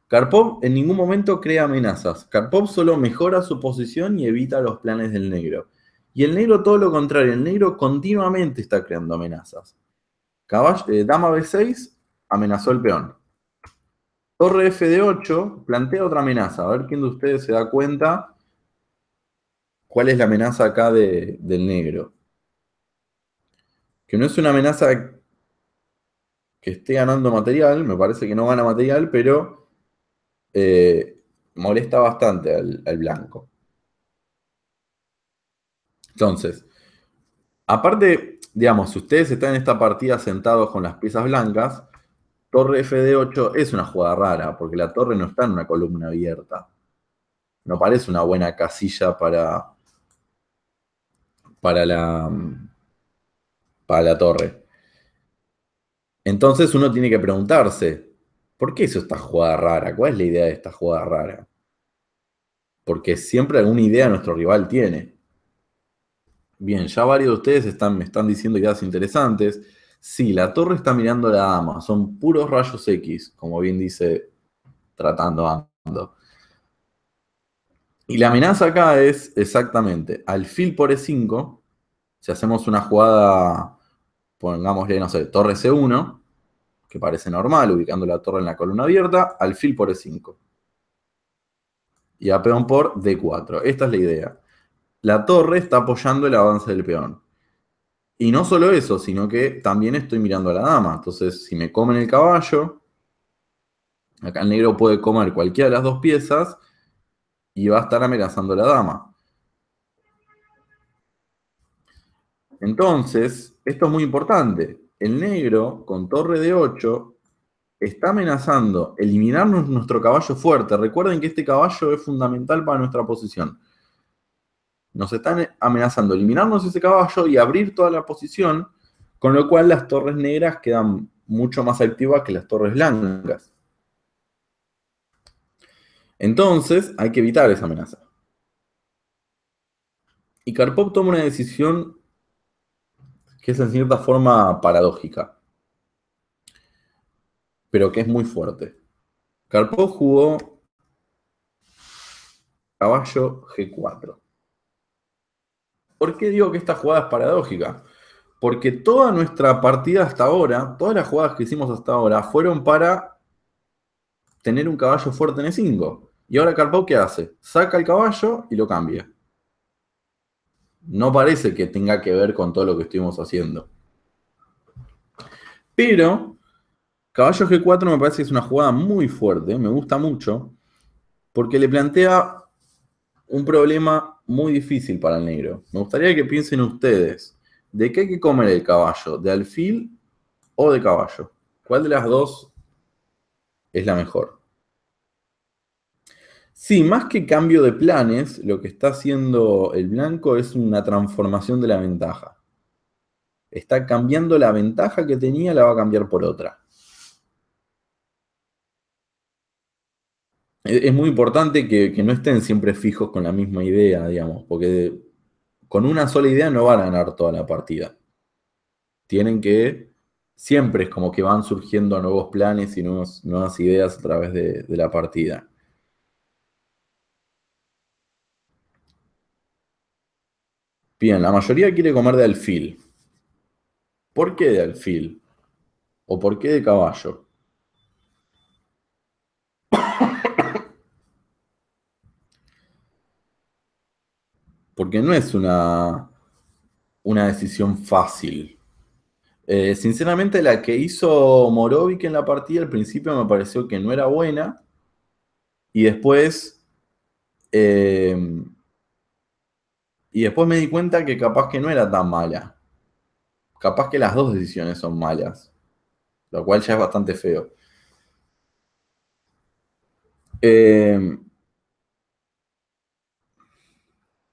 Karpov en ningún momento crea amenazas. Karpov solo mejora su posición y evita los planes del negro. Y el negro todo lo contrario, el negro continuamente está creando amenazas. Eh, dama B6 amenazó el peón. Torre F de 8 plantea otra amenaza. A ver quién de ustedes se da cuenta cuál es la amenaza acá del negro. Que no es una amenaza que esté ganando material, me parece que no gana material, pero eh, molesta bastante al, blanco. Entonces, aparte, digamos, si ustedes están en esta partida sentados con las piezas blancas, torre FD8 es una jugada rara, porque la torre no está en una columna abierta. No parece una buena casilla para, para, la, para la torre. Entonces uno tiene que preguntarse, ¿Por qué hizo esta jugada rara? ¿Cuál es la idea de esta jugada rara? Porque siempre alguna idea nuestro rival tiene. Bien, ya varios de ustedes están, me están diciendo ideas interesantes. Sí, la torre está mirando a la dama, son puros rayos X, como bien dice tratando ando. Y la amenaza acá es exactamente Al alfil por E5, si hacemos una jugada, pongámosle, no sé, torre C1, que parece normal, ubicando la torre en la columna abierta, alfil por E5. Y a peón por D4. Esta es la idea. La torre está apoyando el avance del peón. Y no solo eso, sino que también estoy mirando a la dama. Entonces, si me comen el caballo, acá el negro puede comer cualquiera de las dos piezas y va a estar amenazando a la dama. Entonces, esto es muy importante el negro con torre de 8 está amenazando eliminarnos nuestro caballo fuerte. Recuerden que este caballo es fundamental para nuestra posición. Nos están amenazando eliminarnos ese caballo y abrir toda la posición, con lo cual las torres negras quedan mucho más activas que las torres blancas. Entonces hay que evitar esa amenaza. Y Karpov toma una decisión que es en cierta forma paradójica, pero que es muy fuerte. Carpó jugó caballo G4. ¿Por qué digo que esta jugada es paradójica? Porque toda nuestra partida hasta ahora, todas las jugadas que hicimos hasta ahora, fueron para tener un caballo fuerte en E5. Y ahora carpó ¿qué hace? Saca el caballo y lo cambia no parece que tenga que ver con todo lo que estuvimos haciendo. Pero Caballo G4 me parece que es una jugada muy fuerte, me gusta mucho, porque le plantea un problema muy difícil para el negro. Me gustaría que piensen ustedes, ¿de qué hay que comer el caballo? ¿De alfil o de caballo? ¿Cuál de las dos es la mejor? Sí, más que cambio de planes, lo que está haciendo el blanco es una transformación de la ventaja. Está cambiando la ventaja que tenía, la va a cambiar por otra. E-, es muy importante que, no estén siempre fijos con la misma idea, digamos, porque con una sola idea no van a ganar toda la partida. Tienen que, siempre es como que van surgiendo nuevos planes y nuevas ideas a través de la partida. Bien, la mayoría quiere comer de alfil. ¿Por qué de alfil? ¿O por qué de caballo? *coughs* Porque no es una, una decisión fácil. Eh, sinceramente, la que hizo Morovic en la partida al principio me pareció que no era buena. Y después eh, y después me di cuenta que capaz que no era tan mala. Capaz que las dos decisiones son malas. Lo cual ya es bastante feo. Em,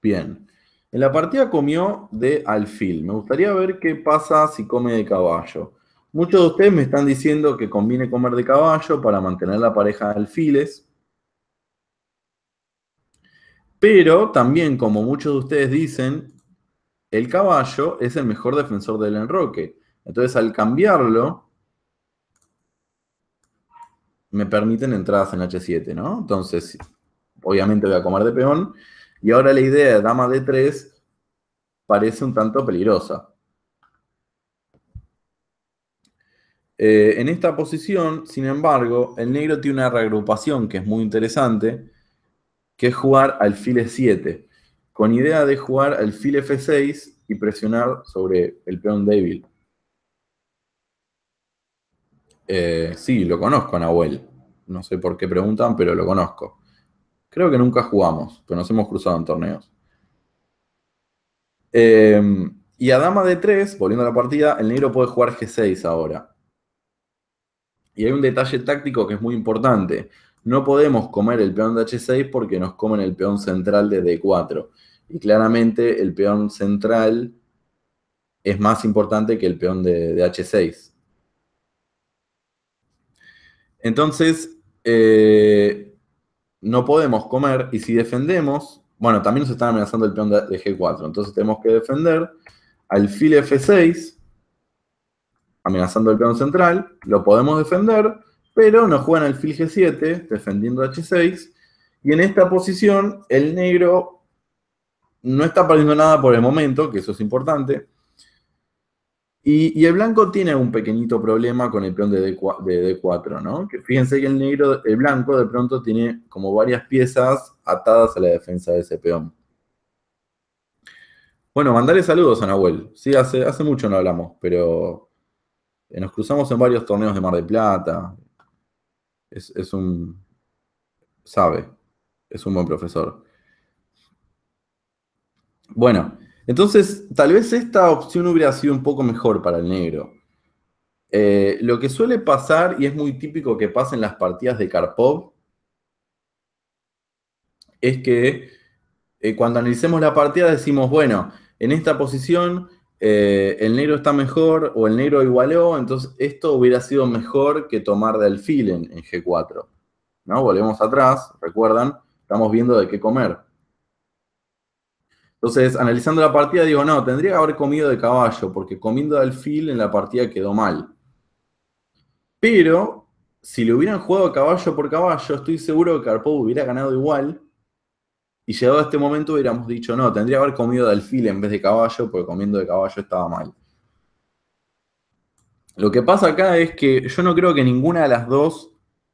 bien. En la partida comió de alfil. Me gustaría ver qué pasa si come de caballo. Muchos de ustedes me están diciendo que conviene comer de caballo para mantener la pareja de alfiles. Pero también, como muchos de ustedes dicen, el caballo es el mejor defensor del enroque. Entonces, al cambiarlo, me permiten entradas en H7, ¿no? Entonces, obviamente voy a comer de peón. Y ahora la idea de dama D3 parece un tanto peligrosa. Eh, en esta posición, sin embargo, el negro tiene una reagrupación que es muy interesante, que es jugar alfil 7 con idea de jugar alfil F6 y presionar sobre el peón débil. Eh, sí, lo conozco, Nahuel. No sé por qué preguntan, pero lo conozco. Creo que nunca jugamos, pero nos hemos cruzado en torneos. Em, y a dama de 3, volviendo a la partida, el negro puede jugar G6 ahora. Y hay un detalle táctico que es muy importante no podemos comer el peón de H6 porque nos comen el peón central de D4. Y claramente el peón central es más importante que el peón de, H6. Entonces, eh, no podemos comer y si defendemos, bueno, también nos están amenazando el peón de, G4, entonces tenemos que defender al alfil F6, amenazando el peón central, lo podemos defender, pero nos juegan fil G7, defendiendo H6. Y en esta posición, el negro no está perdiendo nada por el momento, que eso es importante. Y, el blanco tiene un pequeñito problema con el peón de, D4, ¿no? Que fíjense que el negro, el blanco de pronto tiene como varias piezas atadas a la defensa de ese peón. Bueno, mandarle saludos a Nahuel. Sí, hace, hace mucho no hablamos, pero nos cruzamos en varios torneos de Mar de Plata es, un, sabe, es un buen profesor. Bueno, entonces tal vez esta opción hubiera sido un poco mejor para el negro. Eh, lo que suele pasar, y es muy típico que pase en las partidas de Karpov, es que eh, cuando analicemos la partida decimos, bueno, en esta posición eh, el negro está mejor o el negro igualó, entonces esto hubiera sido mejor que tomar de alfil en, G4. ¿no? Volvemos atrás, recuerdan, estamos viendo de qué comer. Entonces, analizando la partida, digo, no, tendría que haber comido de caballo, porque comiendo de alfil en la partida quedó mal. Pero, si le hubieran jugado caballo por caballo, estoy seguro que Carpo hubiera ganado igual, y llegado a este momento hubiéramos dicho, no, tendría que haber comido de alfil en vez de caballo, porque comiendo de caballo estaba mal. Lo que pasa acá es que yo no creo que ninguna de las dos,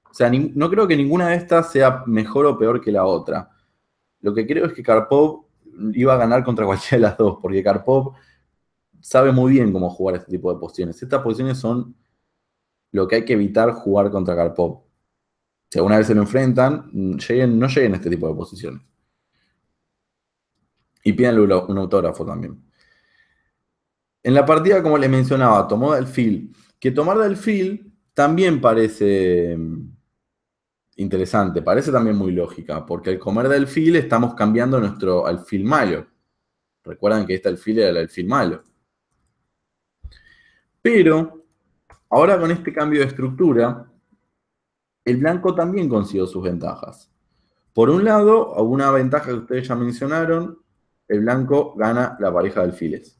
o sea, no creo que ninguna de estas sea mejor o peor que la otra. Lo que creo es que Karpov iba a ganar contra *laughs* cualquiera de las dos, porque Karpov sabe muy bien cómo jugar este tipo de posiciones. Estas posiciones son lo que hay que evitar jugar contra Karpov. Si alguna vez se lo enfrentan, no lleguen a este tipo de posiciones. Y pídanle un autógrafo también. En la partida, como les mencionaba, tomó delfil. Que tomar delfil también parece mm, interesante, parece también muy lógica, porque al comer delfil estamos cambiando nuestro alfil malo. Recuerdan que este alfil era el alfil malo. Pero ahora con este cambio de estructura, el blanco también consiguió sus ventajas. Por un lado, una ventaja que ustedes ya mencionaron el blanco gana la pareja de alfiles.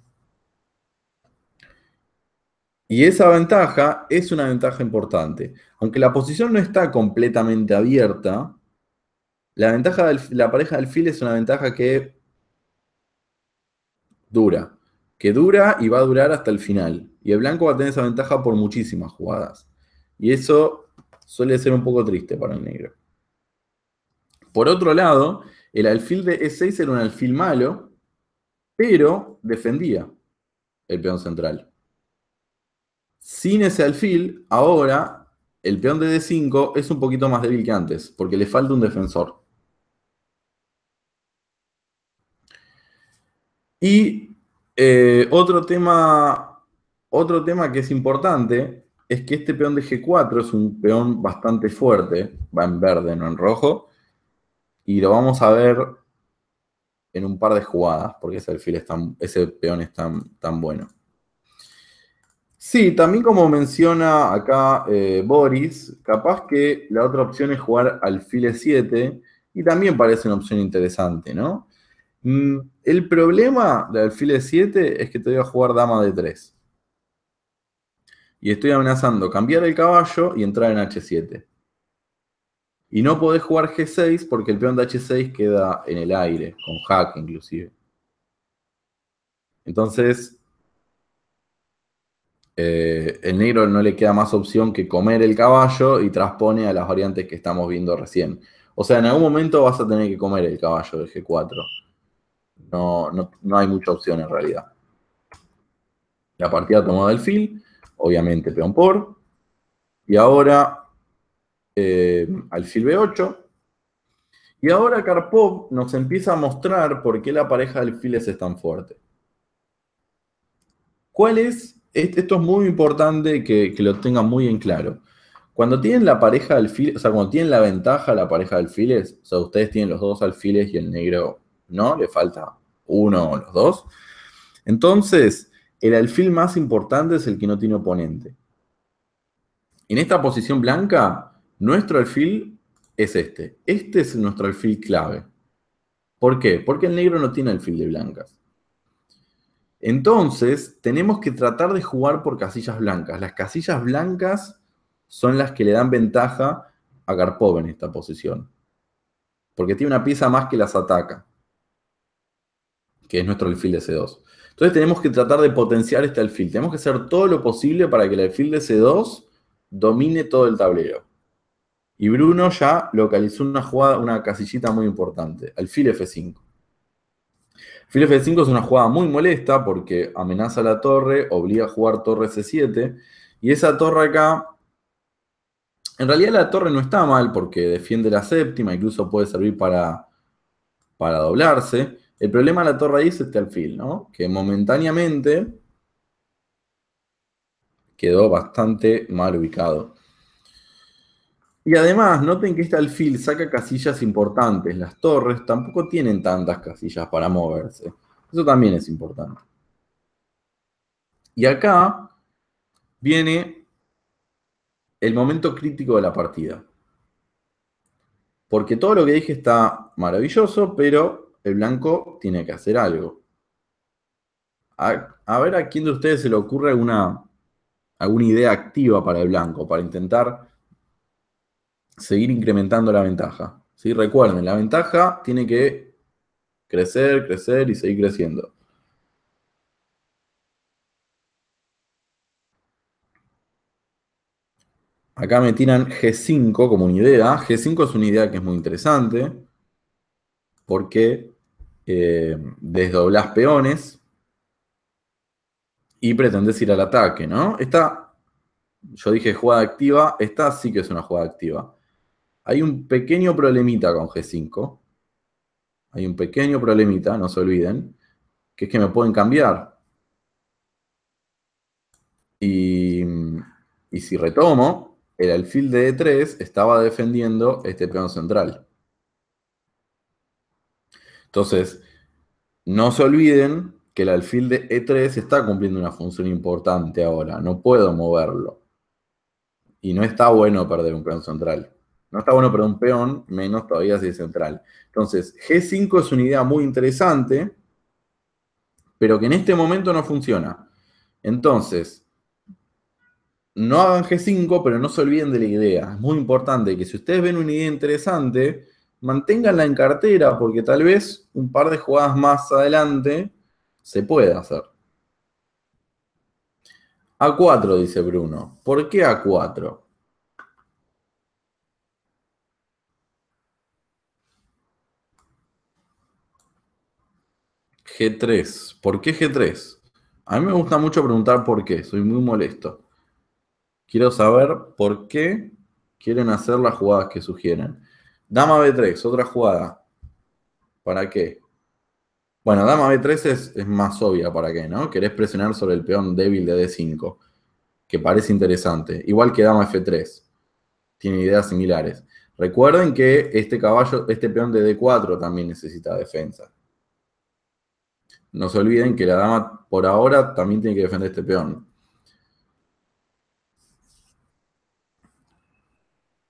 Y esa ventaja es una ventaja importante. Aunque la posición no está completamente abierta, la ventaja la pareja de alfiles es una ventaja que dura. Que dura y va a durar hasta el final. Y el blanco va a tener esa ventaja por muchísimas jugadas. Y eso suele ser un poco triste para el negro. Por otro lado, el alfil de E6 era un alfil malo, pero defendía el peón central. Sin ese alfil, ahora el peón de D5 es un poquito más débil que antes, porque le falta un defensor. Y eh, otro, tema, otro tema que es importante es que este peón de G4 es un peón bastante fuerte, va en verde, no en rojo, y lo vamos a ver en un par de jugadas, porque ese alfil es ese peón es tan, bueno. Sí, también como menciona acá eh, Boris, capaz que la otra opción es jugar alfil E7, y también parece una opción interesante, ¿no? Mm, el problema de alfil 7 es que te voy a jugar dama de 3 Y estoy amenazando cambiar el caballo y entrar en H7. Y no podés jugar G6 porque el peón de H6 queda en el aire, con hack inclusive. Entonces, eh, el negro no le queda más opción que comer el caballo y transpone a las variantes que estamos viendo recién. O sea, en algún momento vas a tener que comer el caballo de G4. No, no, hay mucha opción en realidad. La partida tomada del fil, obviamente peón por. Y ahora eh, alfil B8. Y ahora Karpov nos empieza a mostrar por qué la pareja de alfiles es tan fuerte. ¿Cuál es? Esto es muy importante que, que lo tengan muy en claro. Cuando tienen la pareja de alfiles, o sea, cuando tienen la ventaja la pareja de alfiles, o sea, ustedes tienen los dos alfiles y el negro no, le falta uno o los dos. Entonces, el alfil más importante es el que no tiene oponente. En esta posición blanca, nuestro alfil es este. Este es nuestro alfil clave. ¿Por qué? Porque el negro no tiene alfil de blancas. Entonces, tenemos que tratar de jugar por casillas blancas. Las casillas blancas son las que le dan ventaja a Garpov en esta posición. Porque tiene una pieza más que las ataca. Que es nuestro alfil de C2. Entonces tenemos que tratar de potenciar este alfil. Tenemos que hacer todo lo posible para que el alfil de C2 domine todo el tablero. Y Bruno ya localizó una jugada, una casillita muy importante, alfil F5. Alfil F5 es una jugada muy molesta porque amenaza la torre, obliga a jugar torre C7. Y esa torre acá, en realidad la torre no está mal porque defiende la séptima, incluso puede servir para, para doblarse. El problema de la torre ahí es este alfil, ¿no? Que momentáneamente quedó bastante mal ubicado. Y además, noten que este alfil saca casillas importantes. Las torres tampoco tienen tantas casillas para moverse. Eso también es importante. Y acá viene el momento crítico de la partida. Porque todo lo que dije está maravilloso, pero el blanco tiene que hacer algo. A, ver a quién de ustedes se le ocurre alguna, alguna idea activa para el blanco, para intentar seguir incrementando la ventaja. ¿sí? Recuerden, la ventaja tiene que crecer, crecer y seguir creciendo. Acá me tiran G5 como una idea. G5 es una idea que es muy interesante porque desdoblas eh, desdoblás peones y pretendes ir al ataque, ¿no? Esta, yo dije jugada activa, esta sí que es una jugada activa. Hay un pequeño problemita con G5. Hay un pequeño problemita, no se olviden, que es que me pueden cambiar. Y, si retomo, el alfil de e 3 estaba defendiendo este peón central. Entonces, no se olviden que el alfil de E3 está cumpliendo una función importante ahora. No puedo moverlo. Y no está bueno perder un peón central. No está bueno pero un peón, menos todavía si es central. Entonces, G5 es una idea muy interesante, pero que en este momento no funciona. Entonces, no hagan G5, pero no se olviden de la idea. Es muy importante que si ustedes ven una idea interesante, manténganla en cartera, porque tal vez un par de jugadas más adelante se pueda hacer. A4, dice Bruno. ¿Por qué A4? G3. ¿Por qué G3? A mí me gusta mucho preguntar por qué, soy muy molesto. Quiero saber por qué quieren hacer las jugadas que sugieren. Dama B3, otra jugada. ¿Para qué? Bueno, dama B3 es, más obvia para qué, ¿no? Querés presionar sobre el peón débil de D5, que parece interesante. Igual que dama F3, tiene ideas similares. Recuerden que este caballo, este peón de D4 también necesita defensa. No se olviden que la dama por ahora también tiene que defender este peón.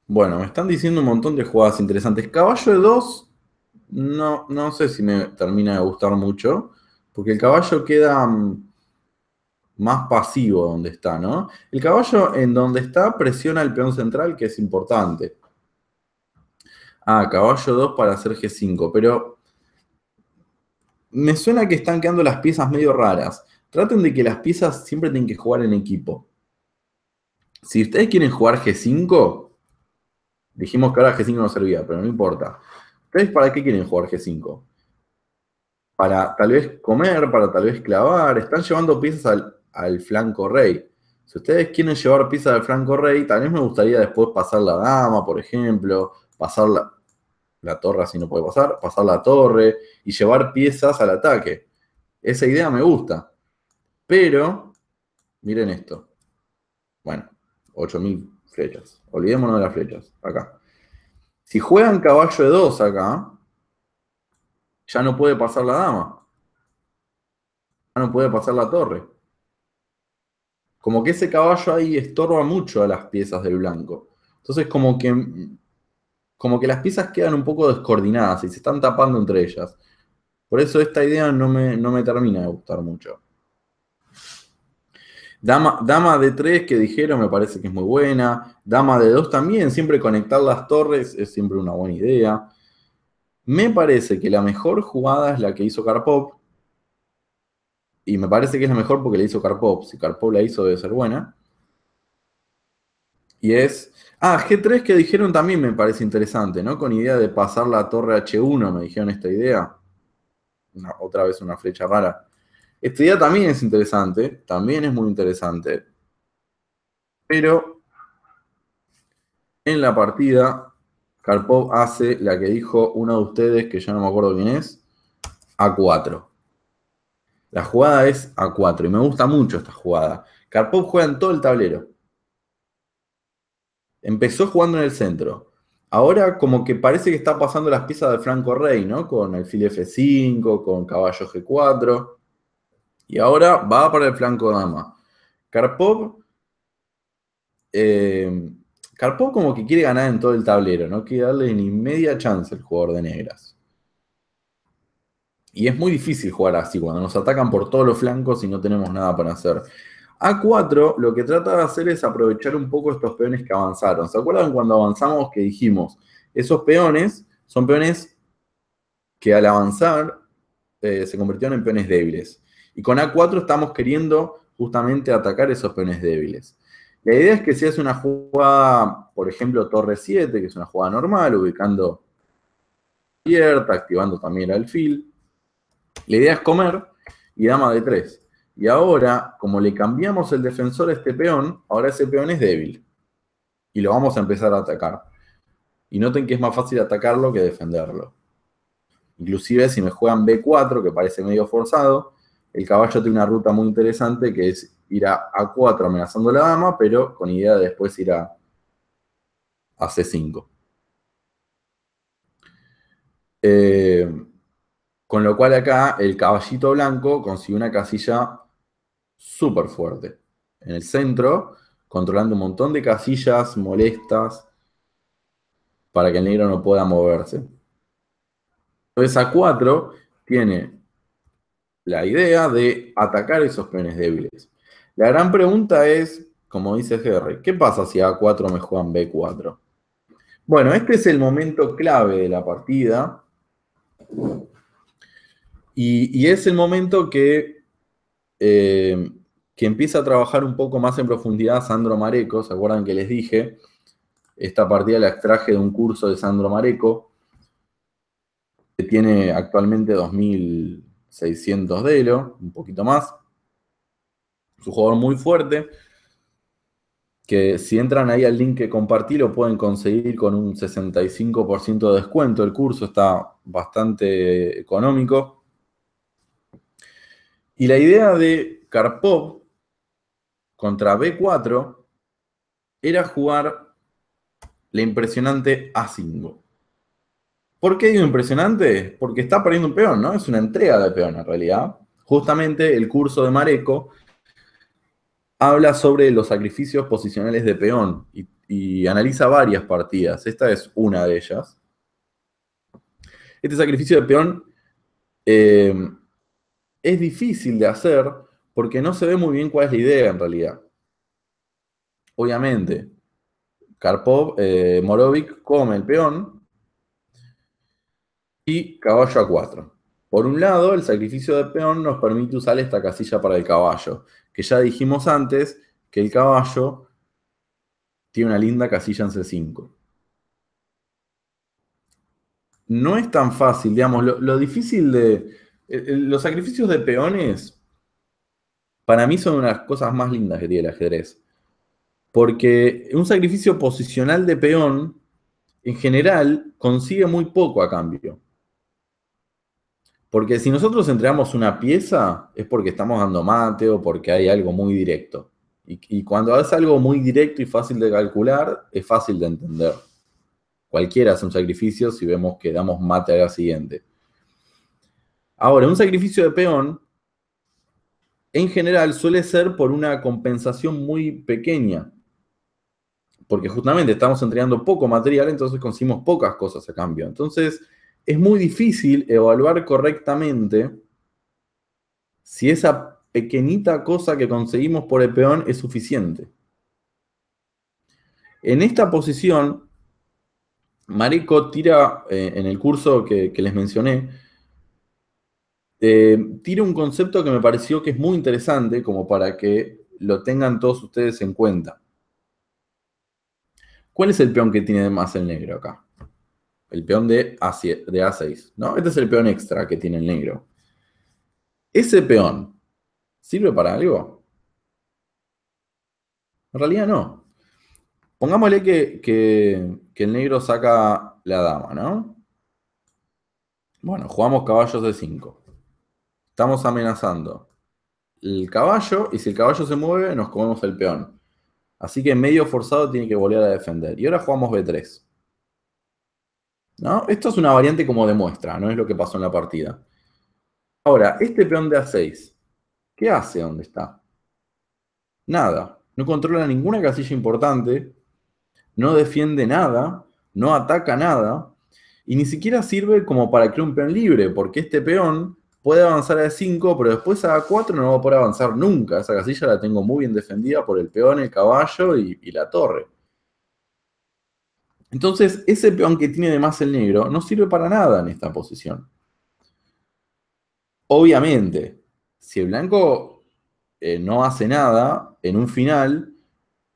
Bueno, me están diciendo un montón de jugadas interesantes. Caballo de 2, no, no sé si me termina de gustar mucho, porque el caballo queda mm, más pasivo donde está, ¿no? El caballo en donde está presiona el peón central, que es importante. Ah, caballo 2 para hacer G5, pero me suena que están quedando las piezas medio raras. Traten de que las piezas siempre tienen que jugar en equipo. Si ustedes quieren jugar G5, dijimos que ahora G5 no servía, pero no importa. ¿Ustedes para qué quieren jugar G5? Para tal vez comer, para tal vez clavar. Están llevando piezas al, flanco rey. Si ustedes quieren llevar piezas al flanco rey, tal vez me gustaría después pasar la dama, por ejemplo, pasar la, la torre así no puede pasar, pasar la torre y llevar piezas al ataque. Esa idea me gusta. Pero, miren esto. Bueno, 8000 flechas. Olvidémonos de las flechas. Acá. Si juegan caballo de 2 acá, ya no puede pasar la dama. Ya no puede pasar la torre. Como que ese caballo ahí estorba mucho a las piezas del blanco. Entonces como que como que las piezas quedan un poco descoordinadas y se están tapando entre ellas. Por eso esta idea no me, no me termina de gustar mucho. Dama, dama de 3 que dijeron me parece que es muy buena. Dama de 2 también, siempre conectar las torres es siempre una buena idea. Me parece que la mejor jugada es la que hizo Carpop. Y me parece que es la mejor porque la hizo Carpop. Si Carpop la hizo debe ser buena. Y es Ah, G3 que dijeron también me parece interesante, ¿no? Con idea de pasar la torre H1, me dijeron esta idea. otra vez una flecha rara. Esta idea también es interesante, también es muy interesante. Pero en la partida, Karpov hace la que dijo uno de ustedes, que ya no me acuerdo quién es, A4. La jugada es A4 y me gusta mucho esta jugada. Karpov juega en todo el tablero. Empezó jugando en el centro. Ahora como que parece que está pasando las piezas de flanco Rey, ¿no? Con alfil F5, con caballo G4. Y ahora va para el flanco dama. Karpov... Eh, Karpov como que quiere ganar en todo el tablero, no quiere darle ni media chance al jugador de negras. Y es muy difícil jugar así, cuando nos atacan por todos los flancos y no tenemos nada para hacer. A4 lo que trata de hacer es aprovechar un poco estos peones que avanzaron. ¿Se acuerdan cuando avanzamos que dijimos? Esos peones son peones que al avanzar eh, se convirtieron en peones débiles. Y con A4 estamos queriendo justamente atacar esos peones débiles. La idea es que si hace una jugada, por ejemplo, torre 7, que es una jugada normal, ubicando abierta, activando también el alfil. La idea es comer y dama de 3. Y ahora, como le cambiamos el defensor a este peón, ahora ese peón es débil. Y lo vamos a empezar a atacar. Y noten que es más fácil atacarlo que defenderlo. Inclusive si me juegan B4, que parece medio forzado, el caballo tiene una ruta muy interesante que es ir a A4 amenazando la dama, pero con idea de después ir a, C5. Eh, con lo cual acá el caballito blanco consigue una casilla súper fuerte. En el centro, controlando un montón de casillas molestas para que el negro no pueda moverse. Entonces a 4 tiene la idea de atacar esos peones débiles. La gran pregunta es, como dice Jerry, ¿qué pasa si A4 me juegan B4? Bueno, este es el momento clave de la partida. y es el momento que eh, que empieza a trabajar un poco más en profundidad Sandro Mareco, ¿se acuerdan que les dije? Esta partida la extraje de un curso de Sandro Mareco, que tiene actualmente 2.600 de Elo, un poquito más. su un jugador muy fuerte, que si entran ahí al link que compartí lo pueden conseguir con un 65% de descuento. El curso está bastante económico. Y la idea de Karpov contra B4 era jugar la impresionante A5. ¿Por qué digo impresionante? Porque está perdiendo un peón, ¿no? Es una entrega de peón en realidad. Justamente el curso de Mareco habla sobre los sacrificios posicionales de peón y, analiza varias partidas. Esta es una de ellas. Este sacrificio de peón eh, es difícil de hacer porque no se ve muy bien cuál es la idea en realidad. Obviamente, Karpov, eh, Morovic come el peón y caballo a 4. Por un lado, el sacrificio de peón nos permite usar esta casilla para el caballo, que ya dijimos antes que el caballo tiene una linda casilla en C5. No es tan fácil, digamos, lo difícil de, eh, eh, los sacrificios de peones, para mí son unas cosas más lindas que tiene el ajedrez. Porque un sacrificio posicional de peón, en general, consigue muy poco a cambio. Porque si nosotros entregamos una pieza, es porque estamos dando mate o porque hay algo muy directo. Y, cuando haces algo muy directo y fácil de calcular, es fácil de entender. Cualquiera hace un sacrificio si vemos que damos mate a la siguiente. Ahora, un sacrificio de peón en general suele ser por una compensación muy pequeña, porque justamente estamos entregando poco material, entonces conseguimos pocas cosas a cambio. Entonces, es muy difícil evaluar correctamente si esa pequeñita cosa que conseguimos por el peón es suficiente. En esta posición, Marico tira eh, en el curso que les mencioné, eh, un concepto que me pareció que es muy interesante como para que lo tengan todos ustedes en cuenta. ¿Cuál es el peón que tiene más el negro acá? El peón de, a 6 ¿no? Este es el peón extra que tiene el negro. ¿Ese peón sirve para algo? En realidad no. Pongámosle que, que el negro saca la dama, ¿no? Bueno, jugamos caballos de 5. Estamos amenazando el caballo y si el caballo se mueve nos comemos el peón. Así que medio forzado tiene que volver a defender. Y ahora jugamos B3. ¿No? Esto es una variante como demuestra, no es lo que pasó en la partida. Ahora, este peón de A6, ¿qué hace donde está? Nada. No controla ninguna casilla importante, no defiende nada, no ataca nada, y ni siquiera sirve como para crear un peón libre, porque este peón puede avanzar a 5, pero después a 4 no va a poder avanzar nunca. Esa casilla la tengo muy bien defendida por el peón, el caballo y, la torre. Entonces, ese peón que tiene de más el negro no sirve para nada en esta posición. Obviamente, si el blanco eh, no hace nada, en un final,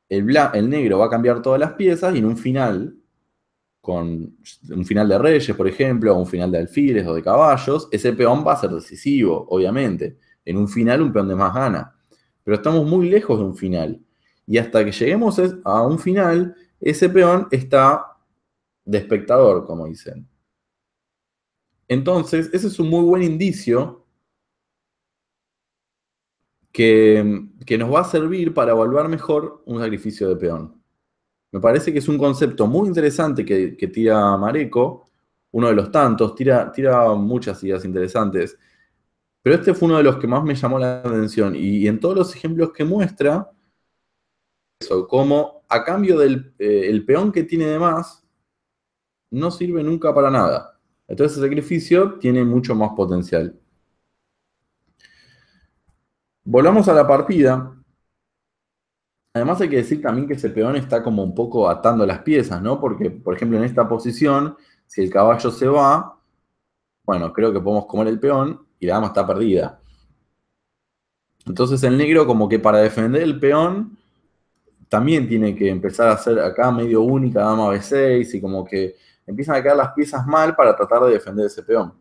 el negro va a cambiar todas las piezas y en un final con un final de reyes, por ejemplo, o un final de alfiles o de caballos, ese peón va a ser decisivo, obviamente. En un final un peón de más gana. Pero estamos muy lejos de un final. Y hasta que lleguemos a un final, ese peón está de espectador, como dicen. Entonces, ese es un muy buen indicio que, que nos va a servir para evaluar mejor un sacrificio de peón. Me parece que es un concepto muy interesante que, tira Mareco, uno de los tantos, tira, muchas ideas interesantes, pero este fue uno de los que más me llamó la atención y, en todos los ejemplos que muestra, eso, como a cambio del eh, peón que tiene de más, no sirve nunca para nada. Entonces el sacrificio tiene mucho más potencial. Volvamos a la partida. Además hay que decir también que ese peón está como un poco atando las piezas, ¿no? Porque, por ejemplo, en esta posición, si el caballo se va, bueno, creo que podemos comer el peón y la dama está perdida. Entonces el negro como que para defender el peón también tiene que empezar a hacer acá medio única dama B6 y como que empiezan a quedar las piezas mal para tratar de defender ese peón.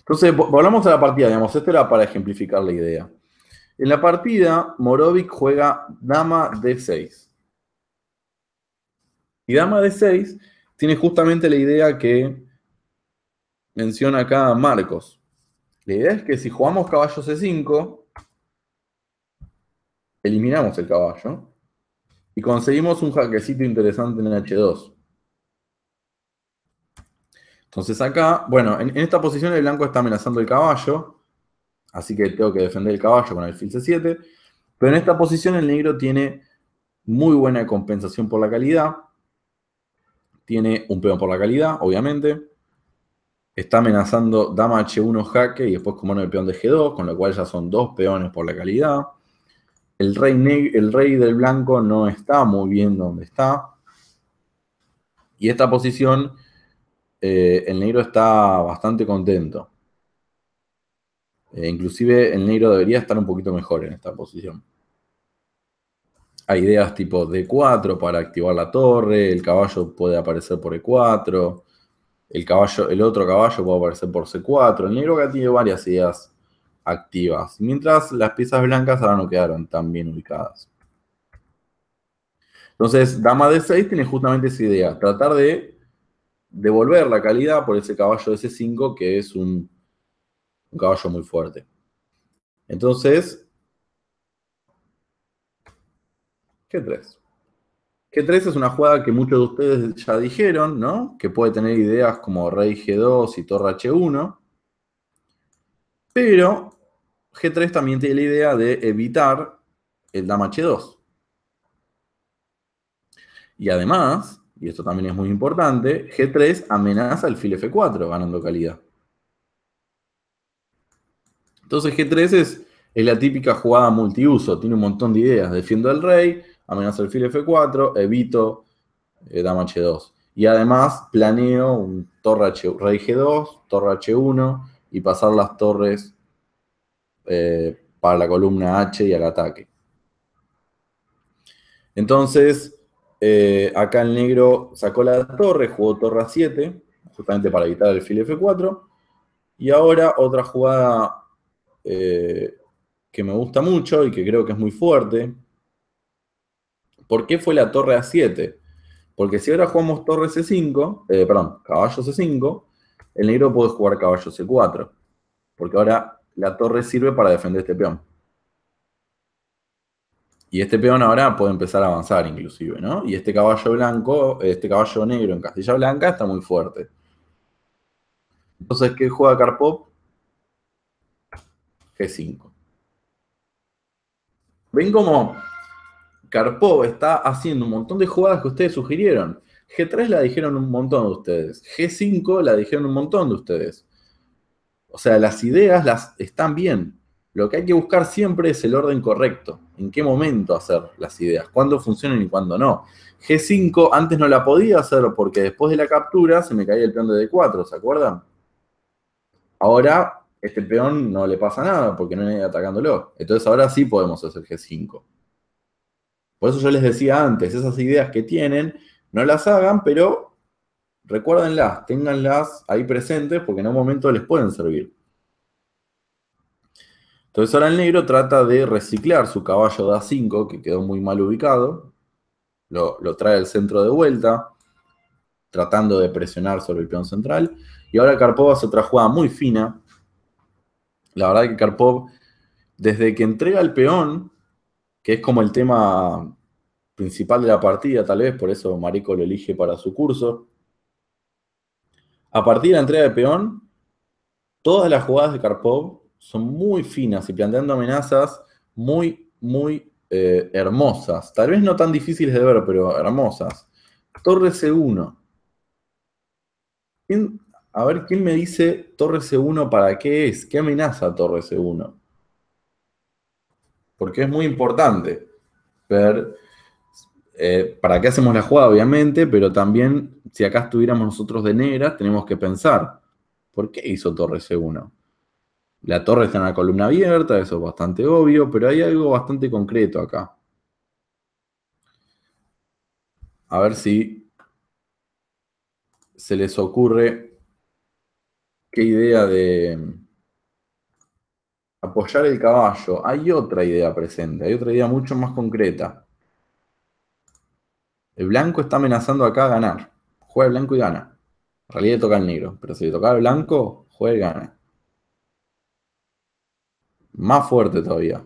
Entonces, volvamos a la partida, digamos, esto era para ejemplificar la idea. En la partida, Morovic juega dama d6. Y dama d6 tiene justamente la idea que menciona acá Marcos. La idea es que si jugamos caballo c5, eliminamos el caballo y conseguimos un jaquecito interesante en el h2. Entonces acá, bueno, en, en esta posición el blanco está amenazando el caballo. Así que tengo que defender el caballo con el fil C7. Pero en esta posición el negro tiene muy buena compensación por la calidad. Tiene un peón por la calidad, obviamente. Está amenazando dama H1 jaque y después como el peón de G2, con lo cual ya son dos peones por la calidad. El rey, el rey del blanco no está muy bien donde está. Y esta posición, eh, el negro está bastante contento. Eh, inclusive el negro debería estar un poquito mejor en esta posición. Hay ideas tipo D4 para activar la torre, el caballo puede aparecer por E4, el, caballo, el otro caballo puede aparecer por C4. El negro acá tiene varias ideas activas, mientras las piezas blancas ahora no quedaron tan bien ubicadas. Entonces, dama D6 tiene justamente esa idea, tratar de devolver la calidad por ese caballo de C5 que es un un caballo muy fuerte. Entonces, G3. G3 es una jugada que muchos de ustedes ya dijeron, ¿no? Que puede tener ideas como rey G2 y torre H1. Pero G3 también tiene la idea de evitar el dama H2. Y además, y esto también es muy importante, G3 amenaza el fil F4 ganando calidad. Entonces G3 es, la típica jugada multiuso, tiene un montón de ideas. Defiendo al rey, amenazo el fil F4, evito eh, dama H2. Y además planeo un torre rey G2, torre H1 y pasar las torres eh, para la columna H y al ataque. Entonces, eh, acá el negro sacó la torre, jugó torre 7, justamente para evitar el fil F4. Y ahora otra jugada eh, que me gusta mucho y que creo que es muy fuerte. ¿Por qué fue la torre A7? Porque si ahora jugamos torre C5, eh, perdón, caballo C5, el negro puede jugar caballo C4. Porque ahora la torre sirve para defender este peón. Y este peón ahora puede empezar a avanzar inclusive, ¿no? Y este caballo blanco, este caballo negro en Castilla Blanca está muy fuerte. Entonces, ¿qué juega Carpop? G5. Ven como Karpov está haciendo un montón de jugadas que ustedes sugirieron. G3 la dijeron un montón de ustedes. G5 la dijeron un montón de ustedes. O sea, las ideas las están bien. Lo que hay que buscar siempre es el orden correcto. En qué momento hacer las ideas. Cuándo funcionan y cuándo no. G5 antes no la podía hacer porque después de la captura se me caía el plan de D4, ¿se acuerdan? Ahora este peón no le pasa nada porque no hay atacándolo. Entonces ahora sí podemos hacer G5. Por eso yo les decía antes, esas ideas que tienen, no las hagan, pero recuérdenlas, ténganlas ahí presentes porque en un momento les pueden servir. Entonces ahora el negro trata de reciclar su caballo de A5, que quedó muy mal ubicado. Lo, trae al centro de vuelta, tratando de presionar sobre el peón central. Y ahora Karpov hace otra jugada muy fina, la verdad que Karpov, desde que entrega el peón, que es como el tema principal de la partida, tal vez, por eso Marico lo elige para su curso. A partir de la entrega de peón, todas las jugadas de Karpov son muy finas y planteando amenazas muy, muy eh, hermosas. Tal vez no tan difíciles de ver, pero hermosas. Torre C1. A ver, ¿quién me dice Torre C1 para qué es? ¿Qué amenaza Torre C1? Porque es muy importante ver eh, para qué hacemos la jugada, obviamente, pero también si acá estuviéramos nosotros de negra, tenemos que pensar, ¿por qué hizo Torre C1? La torre está en la columna abierta, eso es bastante obvio, pero hay algo bastante concreto acá. A ver si se les ocurre qué idea de apoyar el caballo. Hay otra idea presente, hay otra idea mucho más concreta. El blanco está amenazando acá a ganar. Juega el blanco y gana. En realidad toca el negro, pero si toca el blanco, juega y gana. Más fuerte todavía.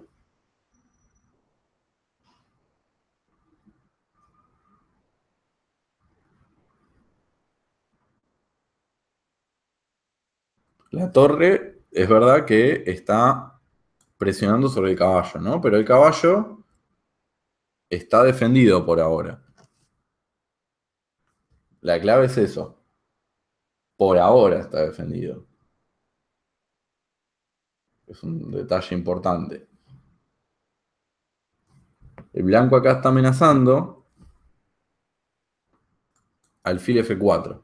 La torre es verdad que está presionando sobre el caballo, ¿no? Pero el caballo está defendido por ahora. La clave es eso. Por ahora está defendido. Es un detalle importante. El blanco acá está amenazando. Alfil F4.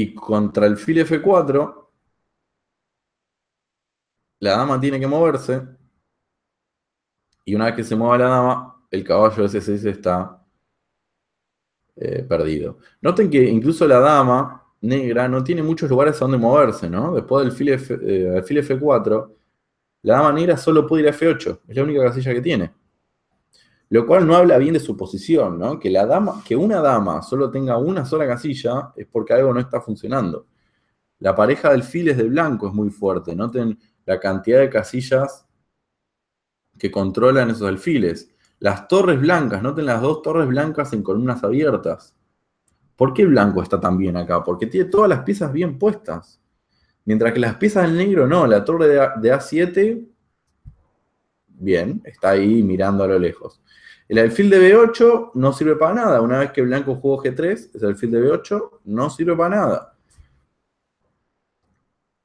Y contra el fil F4, la dama tiene que moverse. Y una vez que se mueva la dama, el caballo de C6 está eh, perdido. Noten que incluso la dama negra no tiene muchos lugares a donde moverse, ¿no? Después del F, fil eh, F4, la dama negra solo puede ir a F8. Es la única casilla que tiene. Lo cual no habla bien de su posición, ¿no? Que, la dama, que una dama solo tenga una sola casilla es porque algo no está funcionando. La pareja de alfiles de blanco es muy fuerte. Noten la cantidad de casillas que controlan esos alfiles. Las torres blancas, noten las dos torres blancas en columnas abiertas. ¿Por qué blanco está tan bien acá? Porque tiene todas las piezas bien puestas. Mientras que las piezas del negro no, la torre de A7 Bien, está ahí mirando a lo lejos. El alfil de B8 no sirve para nada. Una vez que blanco jugó G3, el alfil de B8 no sirve para nada.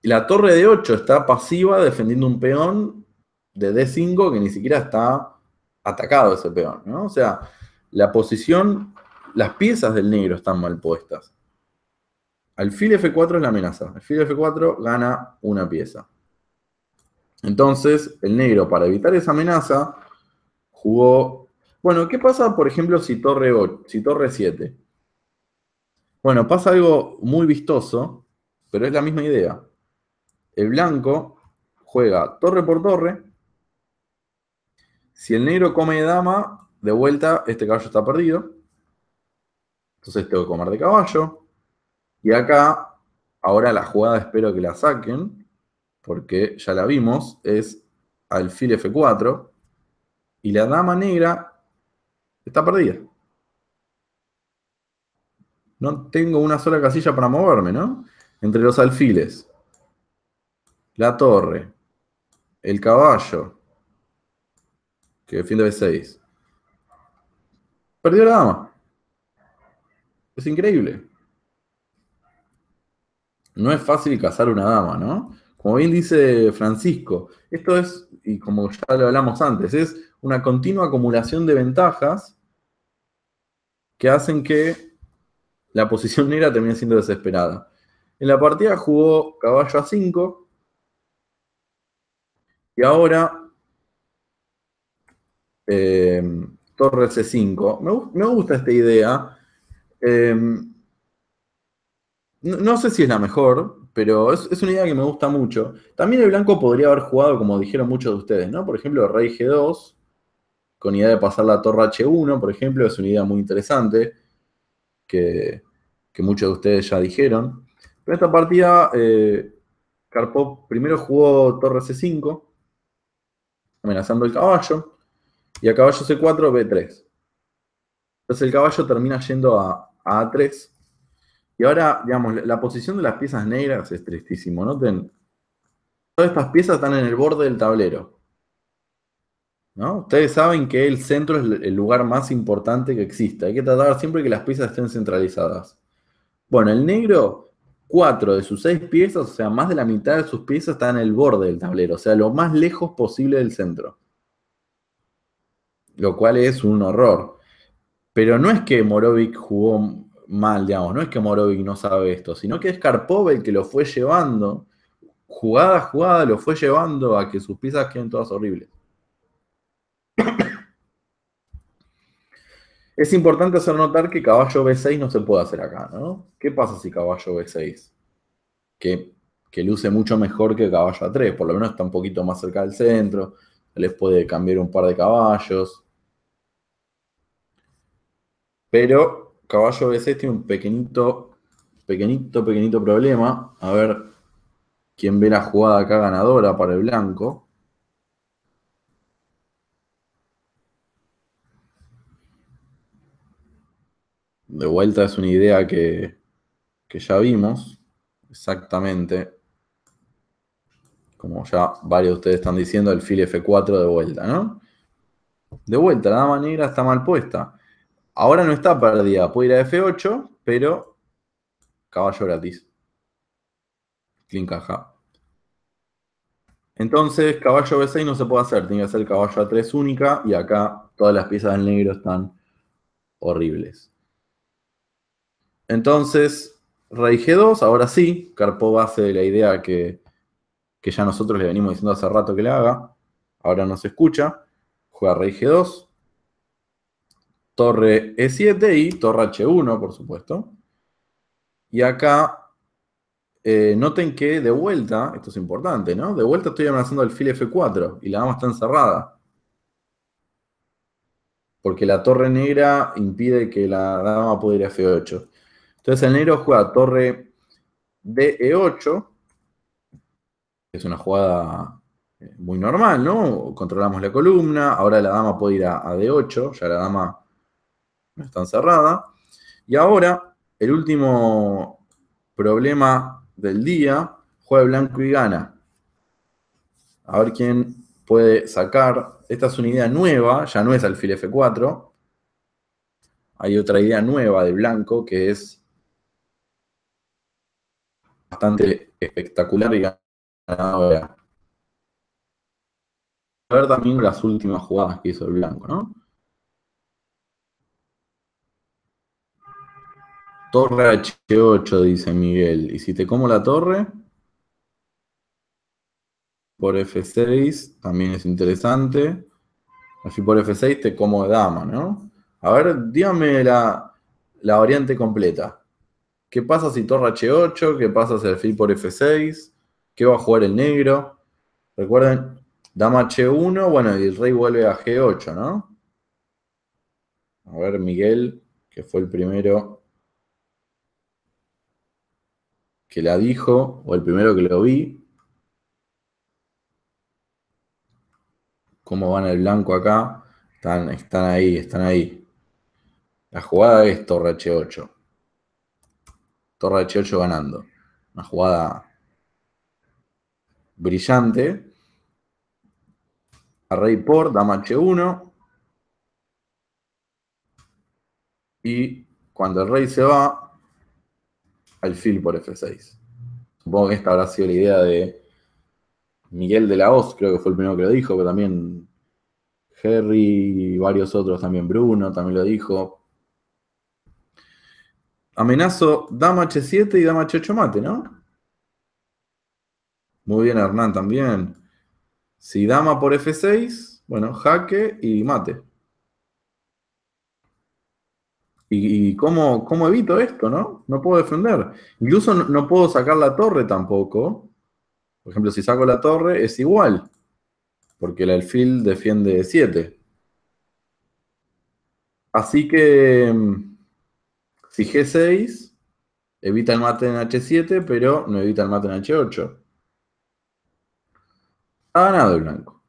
La torre de 8 está pasiva defendiendo un peón de D5 que ni siquiera está atacado ese peón, O sea, la posición, las piezas del negro están mal puestas. Alfil F4 es la amenaza. Alfil F4 gana una pieza. Entonces, el negro, para evitar esa amenaza, jugó... Bueno, ¿qué pasa, por ejemplo, si torre, si torre 7? Bueno, pasa algo muy vistoso, pero es la misma idea. El blanco juega torre por torre. Si el negro come dama, de vuelta este caballo está perdido. Entonces tengo que comer de caballo. Y acá, ahora la jugada espero que la saquen porque ya la vimos, es alfil F4 y la dama negra está perdida. No tengo una sola casilla para moverme, ¿no? Entre los alfiles, la torre, el caballo, que defiende B6. Perdió la dama. Es increíble. No es fácil cazar una dama, ¿no? Como bien dice Francisco, esto es, y como ya lo hablamos antes, es una continua acumulación de ventajas que hacen que la posición negra termine siendo desesperada. En la partida jugó caballo a 5 y ahora eh, Torres torre C5. Me, gusta esta idea. Eh, no, no sé si es la mejor, pero es, una idea que me gusta mucho. También el blanco podría haber jugado, como dijeron muchos de ustedes, ¿no? Por ejemplo, rey G2, con idea de pasar la torre H1, por ejemplo, es una idea muy interesante, que, muchos de ustedes ya dijeron. Pero esta partida, Carpop eh, primero jugó torre C5, amenazando el caballo, y a caballo C4, B3. Entonces el caballo termina yendo a, a A3, y ahora, digamos, la, posición de las piezas negras es tristísimo. Noten, todas estas piezas están en el borde del tablero. Ustedes saben que el centro es el lugar más importante que existe. Hay que tratar siempre que las piezas estén centralizadas. Bueno, el negro, cuatro de sus seis piezas, o sea, más de la mitad de sus piezas están en el borde del tablero, o sea, lo más lejos posible del centro. Lo cual es un horror. Pero no es que Morovic jugó mal, digamos. No es que Morovic no sabe esto, sino que es Karpov el que lo fue llevando, jugada a jugada, lo fue llevando a que sus piezas queden todas horribles. *coughs* Es importante hacer notar que caballo B6 no se puede hacer acá, ¿no? ¿Qué pasa si caballo B6? Que, luce mucho mejor que caballo A3, por lo menos está un poquito más cerca del centro, les puede cambiar un par de caballos. Pero caballo B6 tiene un pequeñito, pequeñito, pequeñito problema. A ver quién ve la jugada acá ganadora para el blanco. De vuelta es una idea que, ya vimos exactamente. Como ya varios de ustedes están diciendo, el fil F4 de vuelta, ¿no? De vuelta, la dama negra está mal puesta. Ahora no está perdida, puede ir a F8, pero caballo gratis. Clean caja. Entonces, caballo B6 no se puede hacer, tiene que ser caballo A3 única y acá todas las piezas del negro están horribles. Entonces, rey G2, ahora sí, carpó base de la idea que, que ya nosotros le venimos diciendo hace rato que le haga, ahora no se escucha, juega rey G2, torre E7 y torre H1, por supuesto. Y acá, eh, noten que de vuelta, esto es importante, ¿no? De vuelta estoy amenazando el fil F4 y la dama está encerrada. Porque la torre negra impide que la dama pueda ir a F8. Entonces el negro juega torre DE8, es una jugada eh, muy normal, ¿no? Controlamos la columna, ahora la dama puede ir a D8, ya la dama no está encerrada. Y ahora, el último problema del día, juega blanco y gana. A ver quién puede sacar. Esta es una idea nueva, ya no es alfil F4. Hay otra idea nueva de blanco que es bastante espectacular y ganadora. A ver también las últimas jugadas que hizo el blanco, ¿no? Torre H8, dice Miguel. Y si te como la torre, por F6 también es interesante. Así por F6 te como dama, ¿no? A ver, dígame la, la variante completa. ¿Qué pasa si torre H8? ¿Qué pasa si alfil por F6? ¿Qué va a jugar el negro? Recuerden, dama H1, bueno, y el rey vuelve a G8, ¿no? A ver, Miguel, que fue el primero que la dijo, o el primero que lo vi. Cómo van el blanco acá. Están, están ahí, están ahí. La jugada es torre H8. Torre H8 ganando. Una jugada brillante. A rey por, dama H1. Y cuando el rey se va, alfil por F6. Supongo que esta habrá sido la idea de Miguel de la Hoz, creo que fue el primero que lo dijo, pero también Harry y varios otros, también Bruno también lo dijo. Amenazo dama H7 y dama H8 mate, ¿no? Muy bien, Hernán, también. Si dama por F6, bueno, jaque y mate. ¿Y, cómo, evito esto, no? No puedo defender. Incluso no, puedo sacar la torre tampoco. Por ejemplo, si saco la torre es igual, porque el alfil defiende 7. Así que mm, si G6 evita el mate en H7, pero no evita el mate en H8. Ha ah, ganado el blanco.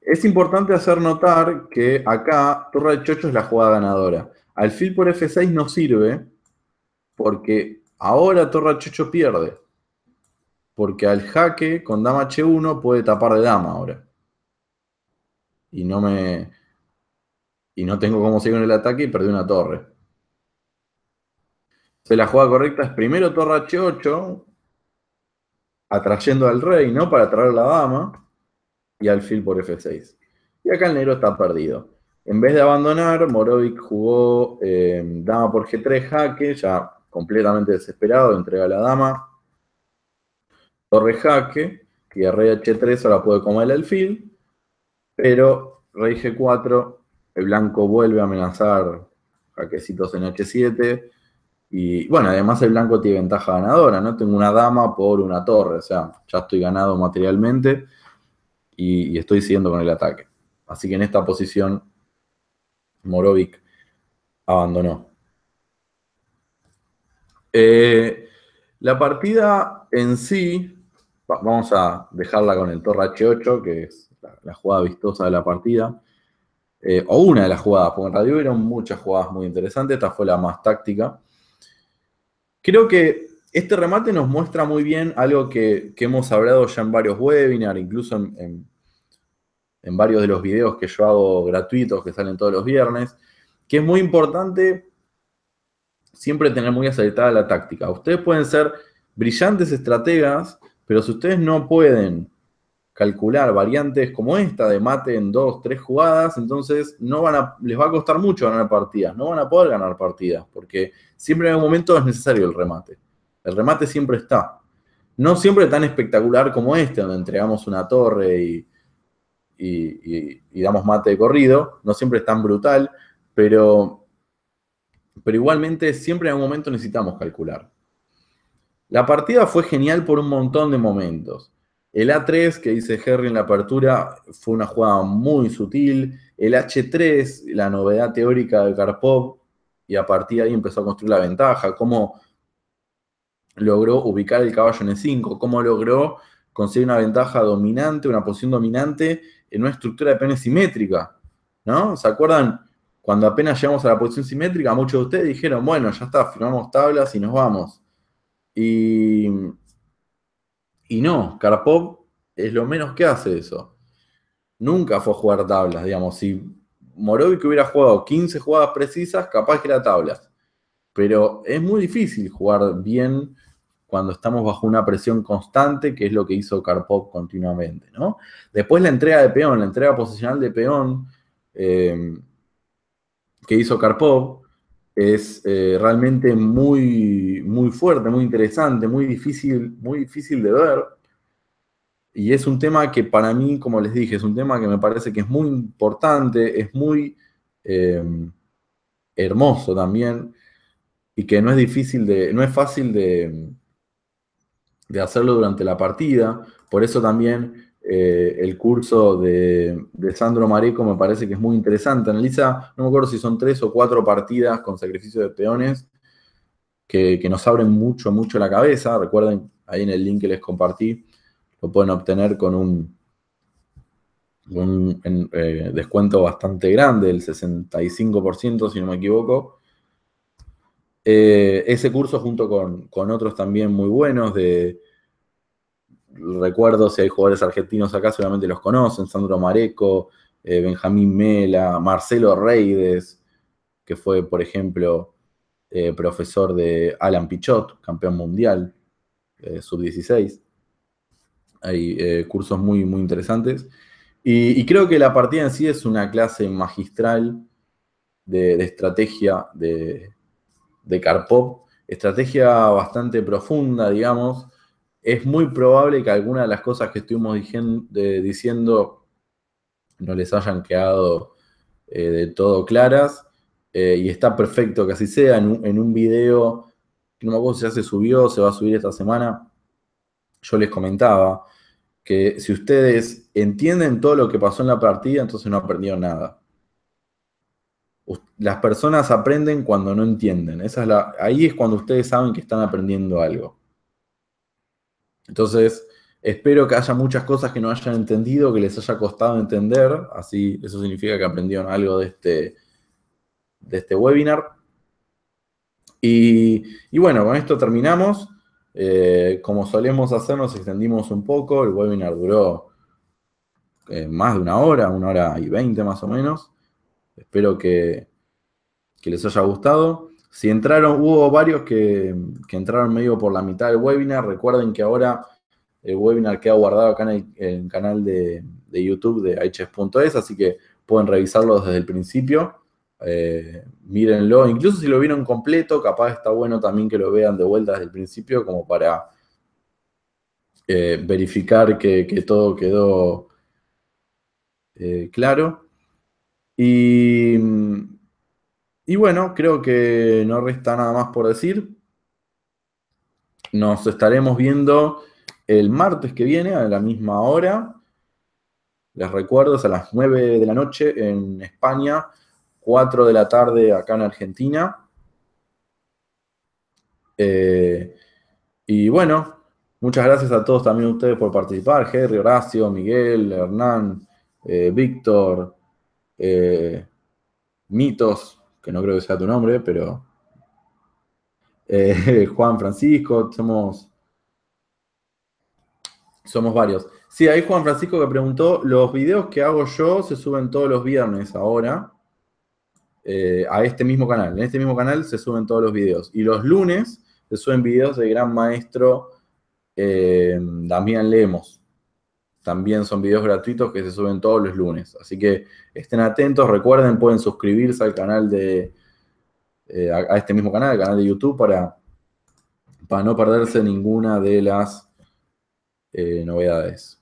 Es importante hacer notar que acá Torre H8 es la jugada ganadora. Alfil por F6 no sirve porque ahora Torra 8 pierde. Porque al jaque con dama H1 puede tapar de dama ahora. Y no me. Y no tengo cómo seguir en el ataque y perdí una torre. Entonces la jugada correcta es primero torre H8, atrayendo al rey, ¿no? Para atraer la dama. Y alfil por F6. Y acá el negro está perdido. En vez de abandonar, Morovic jugó eh, dama por G3 jaque, ya completamente desesperado, entrega a la dama. Torre jaque, que rey H3 ahora puede comer el alfil, pero rey G4, el blanco vuelve a amenazar jaquecitos en H7. Y bueno, además el blanco tiene ventaja ganadora, ¿no? Tengo una dama por una torre, o sea, ya estoy ganado materialmente y estoy siguiendo con el ataque. Así que en esta posición Morovic abandonó. Eh, la partida en sí, vamos a dejarla con el Torre H8, que es la, jugada vistosa de la partida, eh, o una de las jugadas, porque en realidad muchas jugadas muy interesantes, esta fue la más táctica. Creo que este remate nos muestra muy bien algo que, hemos hablado ya en varios webinars, incluso en en varios de los videos que yo hago gratuitos que salen todos los viernes, que es muy importante siempre tener muy acertada la táctica. Ustedes pueden ser brillantes estrategas, pero si ustedes no pueden calcular variantes como esta de mate en dos, tres jugadas, entonces no van a, les va a costar mucho ganar partidas, no van a poder ganar partidas, porque siempre en algún momento es necesario el remate. El remate siempre está. No siempre tan espectacular como este, donde entregamos una torre y, y, damos mate de corrido, no siempre es tan brutal, pero, pero igualmente siempre en algún momento necesitamos calcular. La partida fue genial por un montón de momentos. El A3 que dice Harry en la apertura fue una jugada muy sutil. El H3, la novedad teórica de Karpov, y a partir de ahí empezó a construir la ventaja. Cómo logró ubicar el caballo en el 5 cómo logró conseguir una ventaja dominante, una posición dominante en una estructura de pene simétrica, ¿no? ¿Se acuerdan? Cuando apenas llegamos a la posición simétrica, muchos de ustedes dijeron, bueno, ya está, firmamos tablas y nos vamos. Y, y no, Karpov es lo menos que hace eso. Nunca fue a jugar tablas, digamos. Si Morovic hubiera jugado 15 jugadas precisas, capaz que era tablas. Pero es muy difícil jugar bien cuando estamos bajo una presión constante, que es lo que hizo Karpov continuamente. ¿no? Después la entrega de peón, la entrega posicional de peón eh, que hizo Karpov es eh, realmente muy, muy fuerte, muy interesante, muy difícil, muy difícil de ver. Y es un tema que para mí, como les dije, es un tema que me parece que es muy importante, es muy eh, hermoso también y que no es difícil de, no es fácil de, de hacerlo durante la partida. Por eso también eh, el curso de, Sandro Mareco me parece que es muy interesante. Analiza, no me acuerdo si son tres o cuatro partidas con sacrificio de peones que, nos abren mucho, mucho la cabeza. Recuerden, ahí en el link que les compartí, lo pueden obtener con un, un eh, descuento bastante grande, el 65%, si no me equivoco. Eh, ese curso junto con, otros también muy buenos de... Recuerdo si hay jugadores argentinos acá, seguramente los conocen, Sandro Mareco, eh, Benjamín Mela, Marcelo Reides, que fue, por ejemplo, eh, profesor de Alan Pichot, campeón mundial, sub-16. Hay cursos muy, muy interesantes. Y, creo que la partida en sí es una clase magistral de, de, estrategia de, de Carpop, estrategia bastante profunda, digamos. Es muy probable que algunas de las cosas que estuvimos diciendo no les hayan quedado eh, de todo claras. Eh, y está perfecto que así sea. En un, en video, no me acuerdo si ya se subió, se va a subir esta semana. Yo les comentaba que si ustedes entienden todo lo que pasó en la partida, entonces no perdido nada. Las personas aprenden cuando no entienden. Esa es la, ahí es cuando ustedes saben que están aprendiendo algo. Entonces, espero que haya muchas cosas que no hayan entendido, que les haya costado entender. Así, eso significa que aprendieron algo de este, de este webinar. Y, bueno, con esto terminamos. Eh, como solemos hacer, nos extendimos un poco. El webinar duró eh, más de una hora, una hora y veinte más o menos. Espero que, les haya gustado. Si entraron, hubo varios que, entraron medio por la mitad del webinar. Recuerden que ahora el webinar queda guardado acá en el, canal de, YouTube de hs.es, e así que pueden revisarlo desde el principio. Eh, mírenlo, incluso si lo vieron completo, capaz está bueno también que lo vean de vuelta desde el principio, como para eh, verificar que, todo quedó eh, claro. Y, bueno, creo que no resta nada más por decir. Nos estaremos viendo el martes que viene a la misma hora. Les recuerdo, es a las 9 de la noche en España, 4 de la tarde acá en Argentina. Eh, y bueno, muchas gracias a todos también ustedes por participar. Henry, Horacio, Miguel, Hernán, eh, Víctor, eh, mitos, que no creo que sea tu nombre, pero eh, *laughs* Juan Francisco, somos, somos varios. Sí, ahí Juan Francisco que preguntó, los videos que hago yo se suben todos los viernes ahora eh, a este mismo canal. En este mismo canal se suben todos los videos. Y los lunes se suben videos del gran maestro Damián Lemos. También son videos gratuitos que se suben todos los lunes. Así que estén atentos, recuerden, pueden suscribirse al canal de, eh, a, este mismo canal, al canal de YouTube, para, para no perderse ninguna de las eh, novedades.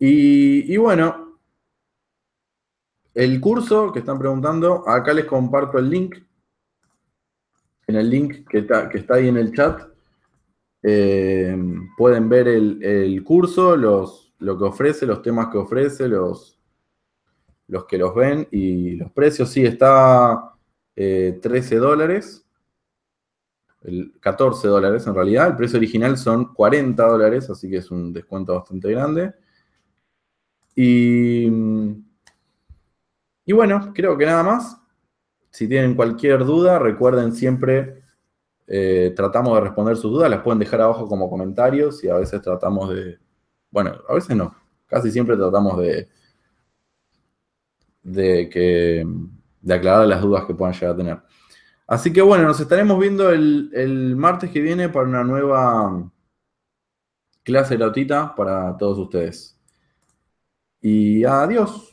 Y, bueno, el curso que están preguntando, acá les comparto el link en el link que está, que está, ahí en el chat. Eh, pueden ver el curso, los, lo que ofrece, los temas que ofrece, los, los que los ven y los precios. Sí, está 13 eh, dólares, 14 dólares en realidad. El precio original son 40 dólares, así que es un descuento bastante grande. Y, bueno, creo que nada más. Si tienen cualquier duda, recuerden siempre eh, tratamos de responder sus dudas, las pueden dejar abajo como comentarios y a veces tratamos de, bueno, a veces no. Casi siempre tratamos de, de, que, de aclarar las dudas que puedan llegar a tener. Así que bueno, nos estaremos viendo el, martes que viene para una nueva clase lautita para todos ustedes. Y adiós.